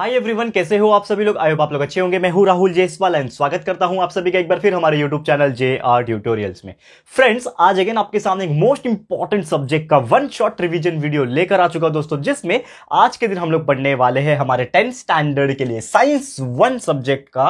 hi everyone कैसे हो आप सभी लोग होप आप लोग अच्छे होंगे मैं हूं राहुल जयसवाल एंड स्वागत करता हूं आप सभी का एक बार फिर हमारे YouTube channel J R tutorials में फ्रेंड्स आज अगेन आपके सामने एक मोस्ट इंपॉर्टेंट सब्जेक्ट का वन शॉट रिवीजन वीडियो लेकर आ चुका दोस्तों जिसमें आज के दिन हम लोग पढ़ने वाले हैं हमारे टेंथ स्टैंडर्ड के लिए साइंस वन सब्जेक्ट का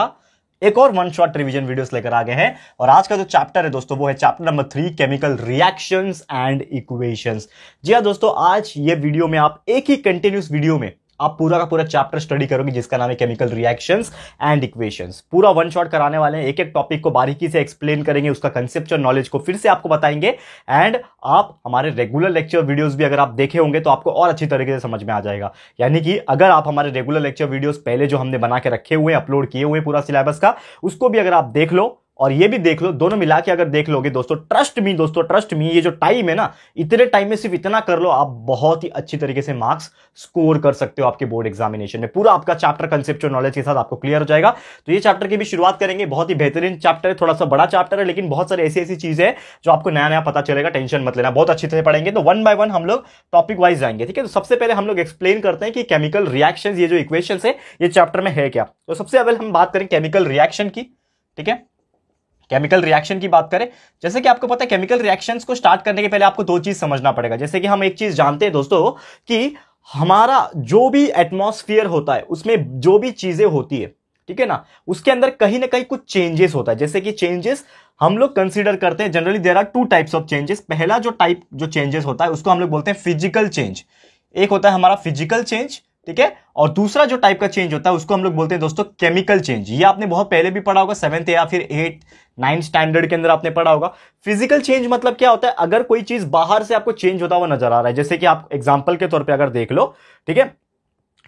एक और वन शॉट रिवीजन वीडियोस लेकर आ गए हैं और आज का जो चैप्टर है दोस्तों वो है chapter number three chemical reactions and equations जी हाँ दोस्तों आज ये वीडियो में आप एक ही कंटिन्यूस वीडियो में आप पूरा का पूरा चैप्टर स्टडी करोगे जिसका नाम है केमिकल रिएक्शंस एंड इक्वेशंस पूरा वन शॉट कराने वाले हैं एक एक टॉपिक को बारीकी से एक्सप्लेन करेंगे उसका कंसेप्ट और नॉलेज को फिर से आपको बताएंगे एंड आप हमारे रेगुलर लेक्चर वीडियोस भी अगर आप देखे होंगे तो आपको और अच्छी तरीके से समझ में आ जाएगा यानी कि अगर आप हमारे रेगुलर लेक्चर वीडियोज पहले जो हमने बना के रखे हुए अपलोड किए हुए पूरा सिलेबस का उसको भी अगर आप देख लो और ये भी देख लो दोनों मिला के अगर देख लोगे दोस्तों ट्रस्ट मी दोस्तों ट्रस्ट मी ये जो टाइम है ना इतने टाइम में सिर्फ इतना कर लो आप बहुत ही अच्छी तरीके से मार्क्स स्कोर कर सकते हो आपके बोर्ड एग्जामिनेशन में पूरा आपका चैप्टर कंसेप्ट नॉलेज के साथ आपको क्लियर हो जाएगा तो ये चैप्टर की भी शुरुआत करेंगे बहुत ही बेहतरीन चैप्टर है थोड़ा सा बड़ा चैप्टर है लेकिन बहुत सारी ऐसी ऐसी चीज है जो आपको नया नया पता चलेगा टेंशन मत लेना बहुत अच्छे तरह पढ़ेंगे तो वन बाय वन हम लोग टॉपिक वाइज जाएंगे ठीक है तो सबसे पहले हम लोग एक्सप्लेन करते हैं कि केमिकल रिएक्शन ये जो इक्वेशन है ये चैप्टर में है क्या तो सबसे पहले हम बात करें केमिकल रिएक्शन की ठीक है केमिकल रिएक्शन की बात करें जैसे कि आपको पता है केमिकल रिएक्शंस को स्टार्ट करने के पहले आपको दो चीज समझना पड़ेगा जैसे कि हम एक चीज जानते हैं दोस्तों कि हमारा जो भी एटमॉस्फेयर होता है उसमें जो भी चीजें होती है ठीक है ना उसके अंदर कहीं ना कहीं कुछ चेंजेस होता है जैसे कि चेंजेस हम लोग कंसिडर करते हैं generally there are two types of changes पहला जो टाइप जो चेंजेस होता है उसको हम लोग बोलते हैं फिजिकल चेंज एक होता है हमारा फिजिकल चेंज ठीक है और दूसरा जो टाइप का चेंज होता है उसको हम लोग बोलते हैं दोस्तों केमिकल चेंज ये आपने बहुत पहले भी पढ़ा होगा सेवेंथ या फिर एट नाइन्थ स्टैंडर्ड के अंदर आपने पढ़ा होगा फिजिकल चेंज मतलब क्या होता है अगर कोई चीज बाहर से आपको चेंज होता हुआ नजर आ रहा है जैसे कि आप एग्जाम्पल के तौर पर अगर देख लो ठीक है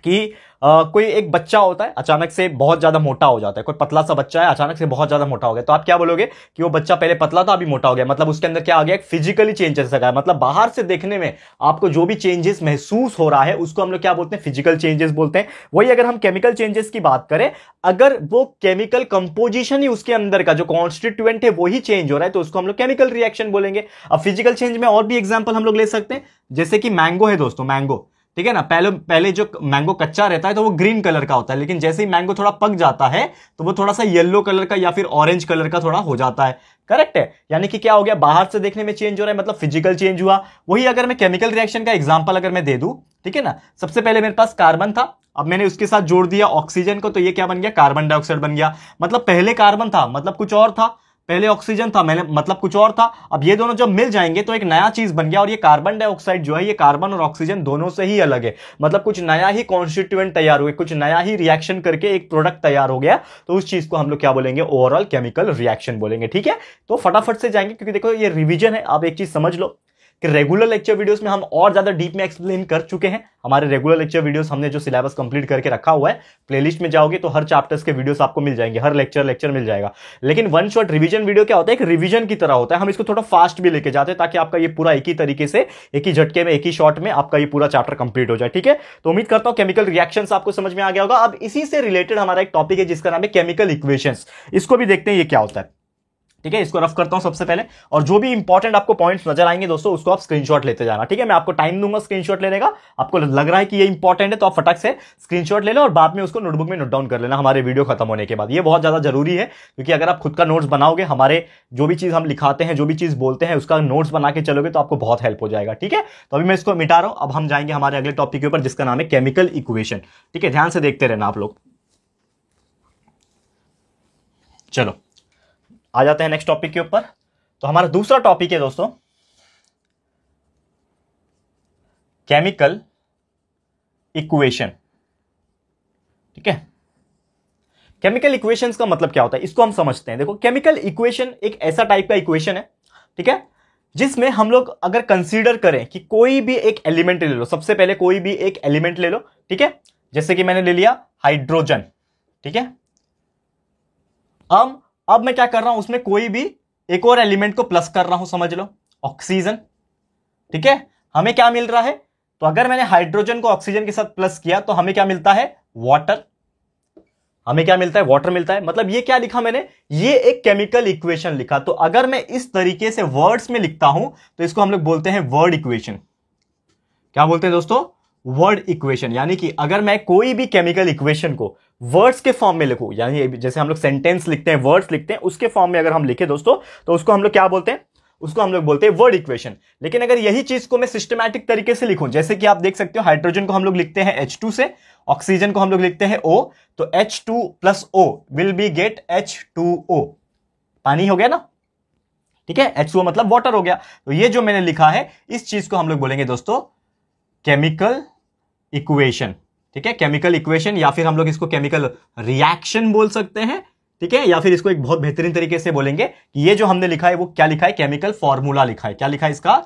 कि आ, कोई एक बच्चा होता है अचानक से बहुत ज्यादा मोटा हो जाता है कोई पतला सा बच्चा है अचानक से बहुत ज्यादा मोटा हो गया तो आप क्या बोलोगे कि वो बच्चा पहले पतला था अभी मोटा हो गया मतलब उसके अंदर क्या आ गया फिजिकली चेंजेस आ गया मतलब बाहर से देखने में आपको जो भी चेंजेस महसूस हो रहा है उसको हम लोग क्या बोलते हैं फिजिकल चेंजेस बोलते हैं वही अगर हम केमिकल चेंजेस की बात करें अगर वो केमिकल कंपोजिशन ही उसके अंदर का जो कॉन्स्टिट्यूएंट है वही चेंज हो रहा है तो उसको हम लोग केमिकल रिएक्शन बोलेंगे अब फिजिकल चेंज में और भी एग्जाम्पल हम लोग ले सकते हैं जैसे कि मैंगो है दोस्तों मैंगो ठीक है ना पहले पहले जो मैंगो कच्चा रहता है तो वो ग्रीन कलर का होता है लेकिन जैसे ही मैंगो थोड़ा पक जाता है तो वो थोड़ा सा येलो कलर का या फिर ऑरेंज कलर का थोड़ा हो जाता है करेक्ट है यानी कि क्या हो गया बाहर से देखने में चेंज हो रहा है मतलब फिजिकल चेंज हुआ वही अगर मैं केमिकल रिएक्शन का एग्जाम्पल अगर मैं दे दू ठीक है ना सबसे पहले मेरे पास कार्बन था अब मैंने उसके साथ जोड़ दिया ऑक्सीजन को तो ये क्या बन गया कार्बन डाइऑक्साइड बन गया मतलब पहले कार्बन था मतलब कुछ और था पहले ऑक्सीजन था मैंने मतलब कुछ और था अब ये दोनों जब मिल जाएंगे तो एक नया चीज बन गया और ये कार्बन डाइऑक्साइड जो है ये कार्बन और ऑक्सीजन दोनों से ही अलग है मतलब कुछ नया ही कॉन्स्टिट्यूएंट तैयार हुए कुछ नया ही रिएक्शन करके एक प्रोडक्ट तैयार हो गया तो उस चीज को हम लोग क्या बोलेंगे ओवरऑल केमिकल रिएक्शन बोलेंगे ठीक है तो फटाफट से जाएंगे क्योंकि देखो ये रिविजन है आप एक चीज समझ लो कि रेगुलर लेक्चर वीडियोस में हम और ज़्यादा डीप में एक्सप्लेन कर चुके हैं हमारे रेगुलर लेक्चर वीडियोस हमने जो सिलेबस कंप्लीट करके रखा हुआ है प्लेलिस्ट में जाओगे तो हर चैप्टर्स के वीडियोस आपको मिल जाएंगे हर लेक्चर लेक्चर मिल जाएगा लेकिन वन शॉट रिविजन वीडियो क्या होता है एक रिविजन की तरह होता है हम इसको थोड़ा फास्ट भी लेके जाते हैं ताकि आपका ये पूरा एक ही तरीके से एक ही झटके में एक ही शॉट में आपका ये पूरा चैप्टर कंप्लीट हो जाए ठीक है तो उम्मीद करता हूँ केमिकल रिएक्शन आपको समझ में आ गया होगा अब इसी से रिलेटेड हमारा एक टॉपिक है जिसका नाम है केमिकल इक्वेशन इसको भी देखते हैं ये क्या होता है ठीक है इसको रफ करता हूं सबसे पहले और जो भी इंपॉर्टेंट आपको पॉइंट्स नजर आएंगे दोस्तों उसको आप स्क्रीनशॉट लेते जाना ठीक है मैं आपको टाइम दूंगा स्क्रीनशॉट लेने का आपको लग रहा है कि ये इंपॉर्टेंट है तो आप फटक से स्क्रीनशॉट ले लो और बाद में उसको नोटबुक में नोट डाउन कर लेना हमारे वीडियो खत्म होने के बाद ये बहुत ज्यादा जरूरी है क्योंकि अगर आप खुद का नोट्स बनाओगे हमारे जो भी चीज हम लिखाते हैं जो भी चीज बोलते हैं उसका नोट्स बना के चलोगे तो आपको बहुत हेल्प हो जाएगा ठीक है तो अभी मैं इसको मिटा रहा हूं अब हम जाएंगे हमारे अगले टॉपिक के ऊपर जिसका नाम है केमिकल इक्वेशन ठीक है ध्यान से देखते रहना आप लोग चलो आ जाते हैं नेक्स्ट टॉपिक के ऊपर तो हमारा दूसरा टॉपिक है दोस्तों केमिकल इक्वेशन ठीक है केमिकल इक्वेशंस का मतलब क्या होता है इसको हम समझते हैं देखो केमिकल इक्वेशन एक ऐसा टाइप का इक्वेशन है ठीक है जिसमें हम लोग अगर कंसीडर करें कि कोई भी एक एलिमेंट ले लो सबसे पहले कोई भी एक एलिमेंट ले लो ठीक है जैसे कि मैंने ले लिया हाइड्रोजन ठीक है हम अब मैं क्या कर रहा हूं उसमें कोई भी एक और एलिमेंट को प्लस कर रहा हूं समझ लो ऑक्सीजन ठीक है हमें क्या मिल रहा है तो अगर मैंने हाइड्रोजन को ऑक्सीजन के साथ प्लस किया तो हमें क्या मिलता है वाटर हमें क्या मिलता है वाटर मिलता है मतलब ये क्या लिखा मैंने ये एक केमिकल इक्वेशन लिखा तो अगर मैं इस तरीके से वर्ड्स में लिखता हूं तो इसको हम लोग बोलते हैं वर्ड इक्वेशन क्या बोलते हैं दोस्तों वर्ड इक्वेशन यानी कि अगर मैं कोई भी केमिकल इक्वेशन को वर्ड्स के फॉर्म में लिखूं यानी जैसे हम लोग सेंटेंस लिखते हैं वर्ड्स लिखते हैं उसके फॉर्म में अगर हम लिखे दोस्तों तो उसको हम लोग क्या बोलते हैं उसको हम लोग बोलते हैं वर्ड इक्वेशन लेकिन अगर यही चीज को मैं सिस्टमैटिक तरीके से लिखूं जैसे कि आप देख सकते हो हाइड्रोजन को हम लोग लिखते हैं एच टू से ऑक्सीजन को हम लोग लिखते हैं ओ तो H two plus O will be get H two O पानी हो गया ना ठीक है एच मतलब वाटर हो गया तो ये जो मैंने लिखा है इस चीज को हम लोग बोलेंगे दोस्तों केमिकल इक्वेशन ठीक है केमिकल इक्वेशन या फिर हम लोग इसको केमिकल रिएक्शन बोल सकते हैं ठीक है या फिर इसको एक बहुत बेहतरीन तरीके से बोलेंगे कि ये जो हमने लिखा है वो क्या लिखा है केमिकल फॉर्मूला लिखा है क्या लिखा है इसका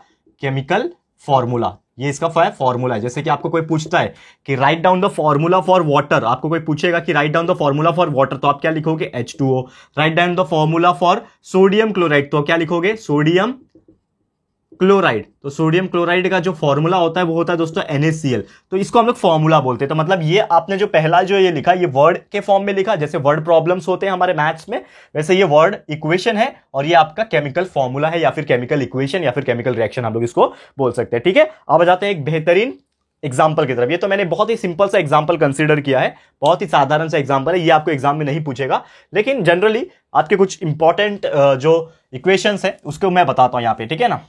केमिकल फॉर्मूला ये इसका फॉर्मूला है जैसे कि आपको कोई पूछता है कि write down the formula for water आपको कोई पूछेगा कि write down the formula for water तो आप क्या लिखोगे H two O write down the formula for sodium chloride तो क्या लिखोगे सोडियम क्लोराइड तो सोडियम क्लोराइड का जो फॉर्मूला होता है वो होता है दोस्तों NaCl तो इसको हम लोग फॉर्मूला बोलते हैं तो मतलब ये आपने जो पहला जो ये लिखा ये वर्ड के फॉर्म में लिखा जैसे वर्ड प्रॉब्लम्स होते हैं हमारे मैथ्स में वैसे ये वर्ड इक्वेशन है और ये आपका केमिकल फॉर्मूला है या फिर केमिकल इक्वेशन या फिर केमिकल रिएक्शन हम लोग इसको बोल सकते हैं ठीक है अब आ जाते हैं एक बेहतरीन एग्जाम्पल की तरफ ये तो मैंने बहुत ही सिंपल सा एग्जाम्पल कंसिडर किया है बहुत ही साधारण सा एग्जाम्पल है ये आपको एग्जाम में नहीं पूछेगा लेकिन जनरली आपके कुछ इंपॉर्टेंट जो इक्वेशन है उसको मैं बताता हूँ यहाँ पे ठीक है ना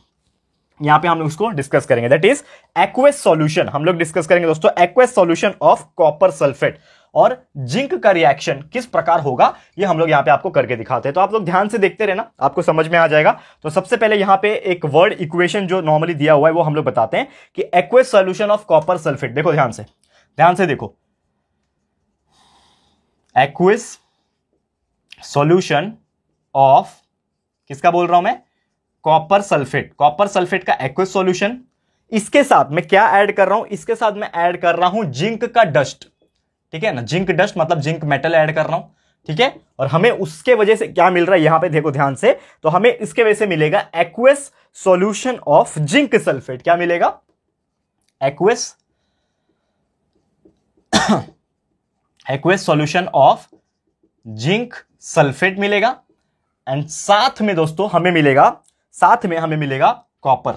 यहां पे हम लोग उसको डिस्कस करेंगे दैट इज एक्वेस सॉल्यूशन हम लोग डिस्कस करेंगे दोस्तों aqueous solution of copper sulphate और जिंक का रिएक्शन किस प्रकार होगा ये हम लोग यहाँ पे आपको करके दिखाते हैं तो आप लोग ध्यान से देखते रहना आपको समझ में आ जाएगा तो सबसे पहले यहाँ पे एक वर्ड इक्वेशन जो नॉर्मली दिया हुआ है वो हम लोग बताते हैं कि aqueous solution of copper sulphate देखो ध्यान से ध्यान से देखो एक्वेस सोल्यूशन ऑफ किसका बोल रहा हूं मैं कॉपर सल्फेट कॉपर सल्फेट का एक्वस सॉल्यूशन इसके साथ मैं क्या ऐड कर रहा हूं इसके साथ मैं ऐड कर रहा हूं जिंक का डस्ट ठीक है ना जिंक डस्ट मतलब जिंक मेटल ऐड कर रहा हूं ठीक है और हमें उसके वजह से क्या मिल रहा है यहां पे देखो ध्यान से तो हमें इसके वजह से मिलेगा aqueous solution of zinc sulphate क्या मिलेगा aqueous aqueous solution of zinc sulphate मिलेगा एंड साथ में दोस्तों हमें मिलेगा साथ में हमें मिलेगा कॉपर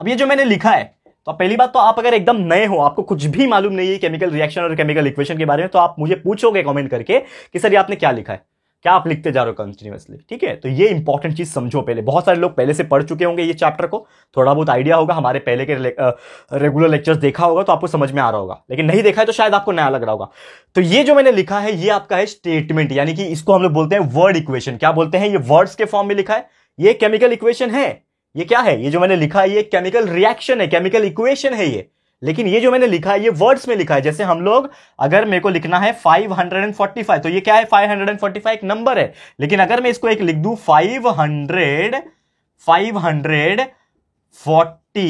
अब ये जो मैंने लिखा है तो पहली बात तो आप अगर एकदम नए हो आपको कुछ भी मालूम नहीं है केमिकल रिएक्शन और केमिकल इक्वेशन के बारे में तो आप मुझे पूछोगे कमेंट करके कि सर ये आपने क्या लिखा है क्या आप लिखते जा रहे हो कंटिन्यूसली ठीक है तो ये इंपॉर्टेंट चीज समझो पहले बहुत सारे लोग पहले से पढ़ चुके होंगे ये चैप्टर को थोड़ा बहुत आइडिया होगा हमारे पहले के रेगुलर लेक्चर्स देखा होगा तो आपको समझ में आ रहा होगा लेकिन नहीं देखा है तो शायद आपको नया लग रहा होगा तो ये जो मैंने लिखा है ये आपका है स्टेटमेंट यानी कि इसको हम लोग बोलते हैं वर्ड इक्वेशन क्या बोलते हैं ये वर्ड्स के फॉर्म में लिखा है ये केमिकल इक्वेशन है ये क्या है ये जो मैंने लिखा है ये केमिकल रिएक्शन है केमिकल इक्वेशन है ये लेकिन ये जो मैंने लिखा है ये वर्ड्स में लिखा है जैसे हम लोग अगर मेरे को लिखना है 545 तो ये क्या है 545 एक नंबर है लेकिन अगर मैं इसको एक लिख दू 500 फोर्टी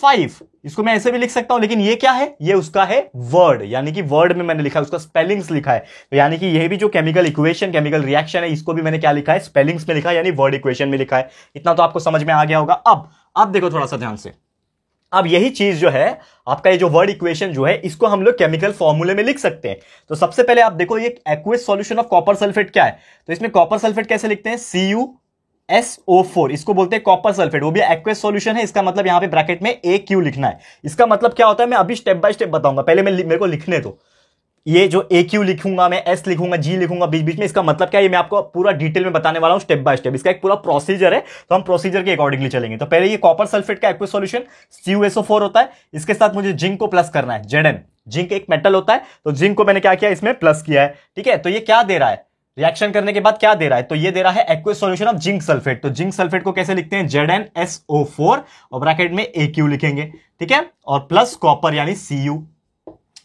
फाइव इसको मैं ऐसे भी लिख सकता हूं लेकिन ये क्या है ये उसका है वर्ड यानी कि वर्ड में मैंने लिखा है उसका स्पेलिंग्स लिखा है तो यानी कि ये भी जो केमिकल इक्वेशन केमिकल रिएक्शन है इसको भी मैंने क्या लिखा है स्पेलिंग्स में लिखा है यानी वर्ड इक्वेशन में लिखा है इतना तो आपको समझ में आ गया होगा अब अब देखो थोड़ा सा ध्यान से अब यही चीज जो है आपका ये जो वर्ड इक्वेशन जो है इसको हम लोग केमिकल फॉर्मूले में लिख सकते हैं तो सबसे पहले आप देखो ये सॉल्यूशन ऑफ कॉपर सल्फेट क्या है तो इसमें कॉपर सल्फेट कैसे लिखते हैं सी यू SO4 इसको बोलते हैं कॉपर सल्फेट वो भी एक्वेस सॉल्यूशन है इसका मतलब यहां पे ब्रैकेट में ए क्यू लिखना है इसका मतलब क्या होता है मैं अभी स्टेप बाय स्टेप बताऊंगा पहले मैं मेरे को लिखने दो ये जो ए क्यू लिखूंगा मैं एस लिखूंगा जी लिखूंगा बीच बीच में इसका मतलब क्या है ये मैं आपको पूरा डिटेल में बताने वाला हूँ स्टेप बाय स्टेप इसका एक पूरा प्रोसीजर है तो हम प्रोसीजर के अकॉर्डिंगली चलेंगे तो पहले ये कॉपर सल्फेट का एक्वे सॉल्यूशन सीयूएसओ फोर होता है इसके साथ मुझे जिंक को प्लस करना है जेडन जिंक एक मेटल होता है तो जिंक को मैंने क्या किया इसमें प्लस किया है ठीक है तो ये क्या दे रहा है रिएक्शन करने के बाद क्या दे रहा है तो ये दे रहा है aqueous solution of zinc sulphate तो जिंक सल्फेट को कैसे लिखते हैं Z N S O four और ब्रैकेट में ए क्यू लिखेंगे ठीक है और प्लस कॉपर यानी सी यू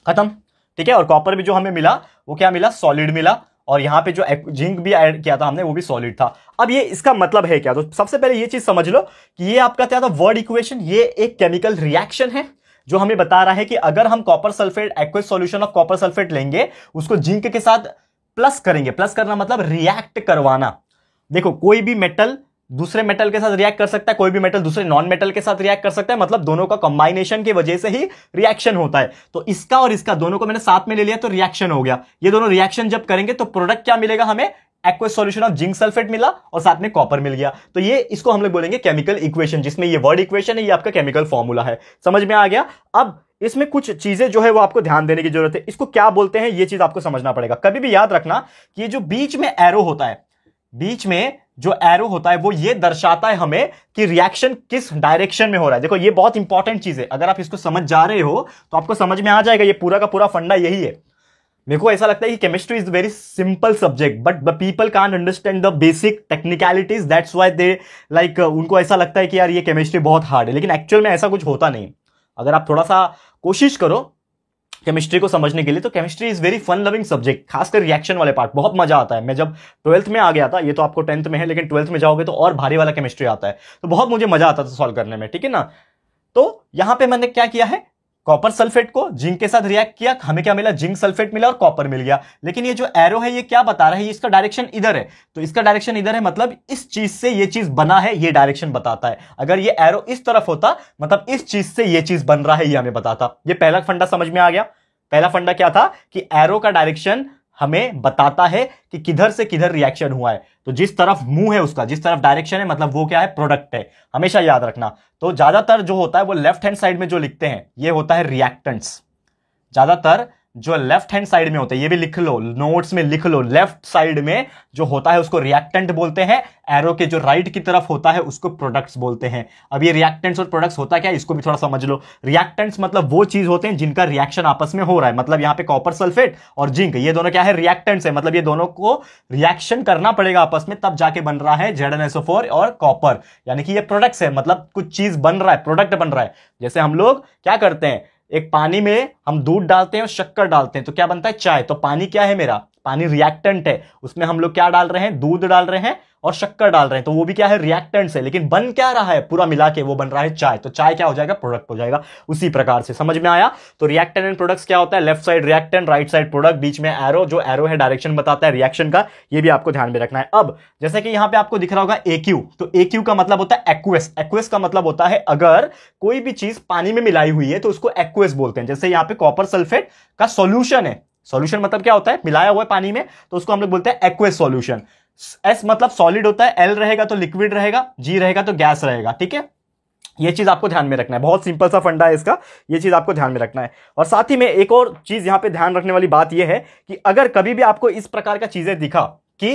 खत्म ठीक है और कॉपर भी जो हमें मिला वो क्या मिला सॉलिड मिला और यहाँ पे जो जिंक भी ऐड किया था हमने वो भी सॉलिड था अब ये इसका मतलब है क्या तो सबसे पहले ये चीज समझ लो कि ये आपका क्या था वर्ड इक्वेशन ये एक केमिकल रिएक्शन है जो हमें बता रहा है कि अगर हम copper sulphate aqueous solution of copper sulphate लेंगे उसको जिंक के साथ प्लस करेंगे प्लस करना मतलब रिएक्ट करवाना देखो कोई भी मेटल दूसरे मेटल के साथ रिएक्ट कर सकता है कोई भी मेटल दूसरे नॉन मेटल के साथ रिएक्ट कर सकता है मतलब दोनों का कॉम्बाइनेशन की वजह से ही रिएक्शन होता है तो इसका और इसका दोनों को मैंने साथ में ले लिया तो रिएक्शन हो गया ये दोनों रिएक्शन जब करेंगे तो प्रोडक्ट क्या मिलेगा हमें aqueous solution of zinc sulphate मिला और साथ में कॉपर मिल गया तो ये इसको हम लोग बोलेंगे केमिकल इक्वेशन जिसमें ये वर्ड इक्वेशन है ये आपका केमिकल फॉर्मूला है समझ में आ गया अब इसमें कुछ चीजें जो है वो आपको ध्यान देने की जरूरत है इसको क्या बोलते हैं ये चीज आपको समझना पड़ेगा कभी भी याद रखना कि ये जो बीच में एरो होता है बीच में जो एरो होता है वो ये दर्शाता है हमें कि रिएक्शन किस डायरेक्शन में हो रहा है देखो ये बहुत इंपॉर्टेंट चीज है अगर आप इसको समझ जा रहे हो तो आपको समझ में आ जाएगा ये पूरा का पूरा फंडा यही है मेरे को ऐसा लगता है कि chemistry is very simple subject but the people can't understand the basic technicalities that's why they like उनको ऐसा लगता है कि यार ये केमिस्ट्री बहुत हार्ड है लेकिन एक्चुअल में ऐसा कुछ होता नहीं अगर आप थोड़ा सा कोशिश करो केमिस्ट्री को समझने के लिए तो chemistry is very fun loving subject खासकर रिएक्शन वाले पार्ट बहुत मजा आता है मैं जब ट्वेल्थ में आ गया था ये तो आपको टेंथ में है लेकिन ट्वेल्थ में जाओगे तो और भारी वाला केमिस्ट्री आता है तो बहुत मुझे मजा आता था सॉल्व करने में ठीक है ना तो यहां पे मैंने क्या किया है कॉपर सल्फेट को जिंक के साथ रिएक्ट किया हमें क्या मिला जिंक सल्फेट मिला और कॉपर मिल गया लेकिन ये जो एरो है ये क्या बता रहा है ये इसका डायरेक्शन इधर है तो इसका डायरेक्शन इधर है मतलब इस चीज से ये चीज बना है ये डायरेक्शन बताता है अगर ये एरो इस तरफ होता मतलब इस चीज से ये चीज बन रहा है ये हमें बताता ये पहला फंडा समझ में आ गया पहला फंडा क्या था कि एरो का डायरेक्शन हमें बताता है कि किधर से किधर रिएक्शन हुआ है तो जिस तरफ मुंह है उसका जिस तरफ डायरेक्शन है मतलब वो क्या है प्रोडक्ट है हमेशा याद रखना तो ज्यादातर जो होता है वो लेफ्ट हैंड साइड में जो लिखते हैं ये होता है रिएक्टेंट्स ज्यादातर जो लेफ्ट हैंड साइड में होता है ये भी लिख लो नोट्स में लिख लो लेफ्ट साइड में जो होता है उसको रिएक्टेंट बोलते हैं एरो के जो राइट right की तरफ होता है उसको प्रोडक्ट्स बोलते हैं अब ये रिएक्टेंट्स और प्रोडक्ट्स होता क्या है इसको भी थोड़ा समझ लो रिएक्टेंट्स मतलब वो चीज होते हैं जिनका रिएक्शन आपस में हो रहा है मतलब यहां पर कॉपर सल्फेट और जिंक ये दोनों क्या है रिएक्टेंट्स है मतलब ये दोनों को रिएक्शन करना पड़ेगा आपस में तब जाके बन रहा है जेड और कॉपर यानी कि यह प्रोडक्ट्स है मतलब कुछ चीज बन रहा है प्रोडक्ट बन रहा है जैसे हम लोग क्या करते हैं एक पानी में हम दूध डालते हैं और शक्कर डालते हैं तो क्या बनता है चाय तो पानी क्या है मेरा पानी रिएक्टेंट है उसमें हम लोग क्या डाल रहे हैं दूध डाल रहे हैं और शक्कर डाल रहे हैं तो वो भी क्या है रिएक्टेंट है लेकिन बन क्या रहा है पूरा मिला के वो बन रहा है चाय तो चाय क्या हो जाएगा प्रोडक्ट हो जाएगा उसी प्रकार से समझ में आया तो रिएक्टेंट एंड प्रोडक्ट्स क्या होता है left side reactant right side product बीच में एरो जो एरो है डायरेक्शन बताता है रिएक्शन का ये भी आपको ध्यान में रखना है अब जैसे कि यहां पर आपको दिख रहा होगा एक्यू तो एक्यू का मतलब होता है एक्वेस एक्वेस का मतलब होता है अगर कोई भी चीज पानी में मिलाई हुई है तो उसको एक्वेस बोलते हैं जैसे यहां पे कॉपर सल्फेट का सोल्यूशन है सॉल्यूशन मतलब क्या होता है मिलाया हुआ है पानी में तो उसको हम लोग बोलते हैं एक्वे सॉल्यूशन एस मतलब सॉलिड होता है एल रहेगा तो लिक्विड रहेगा जी रहेगा तो गैस रहेगा ठीक है ये चीज आपको ध्यान में रखना है बहुत सिंपल सा फंडा है इसका ये चीज आपको ध्यान में रखना है और साथ ही में एक और चीज यहां पे ध्यान रखने वाली बात यह है कि अगर कभी भी आपको इस प्रकार का चीजें दिखा कि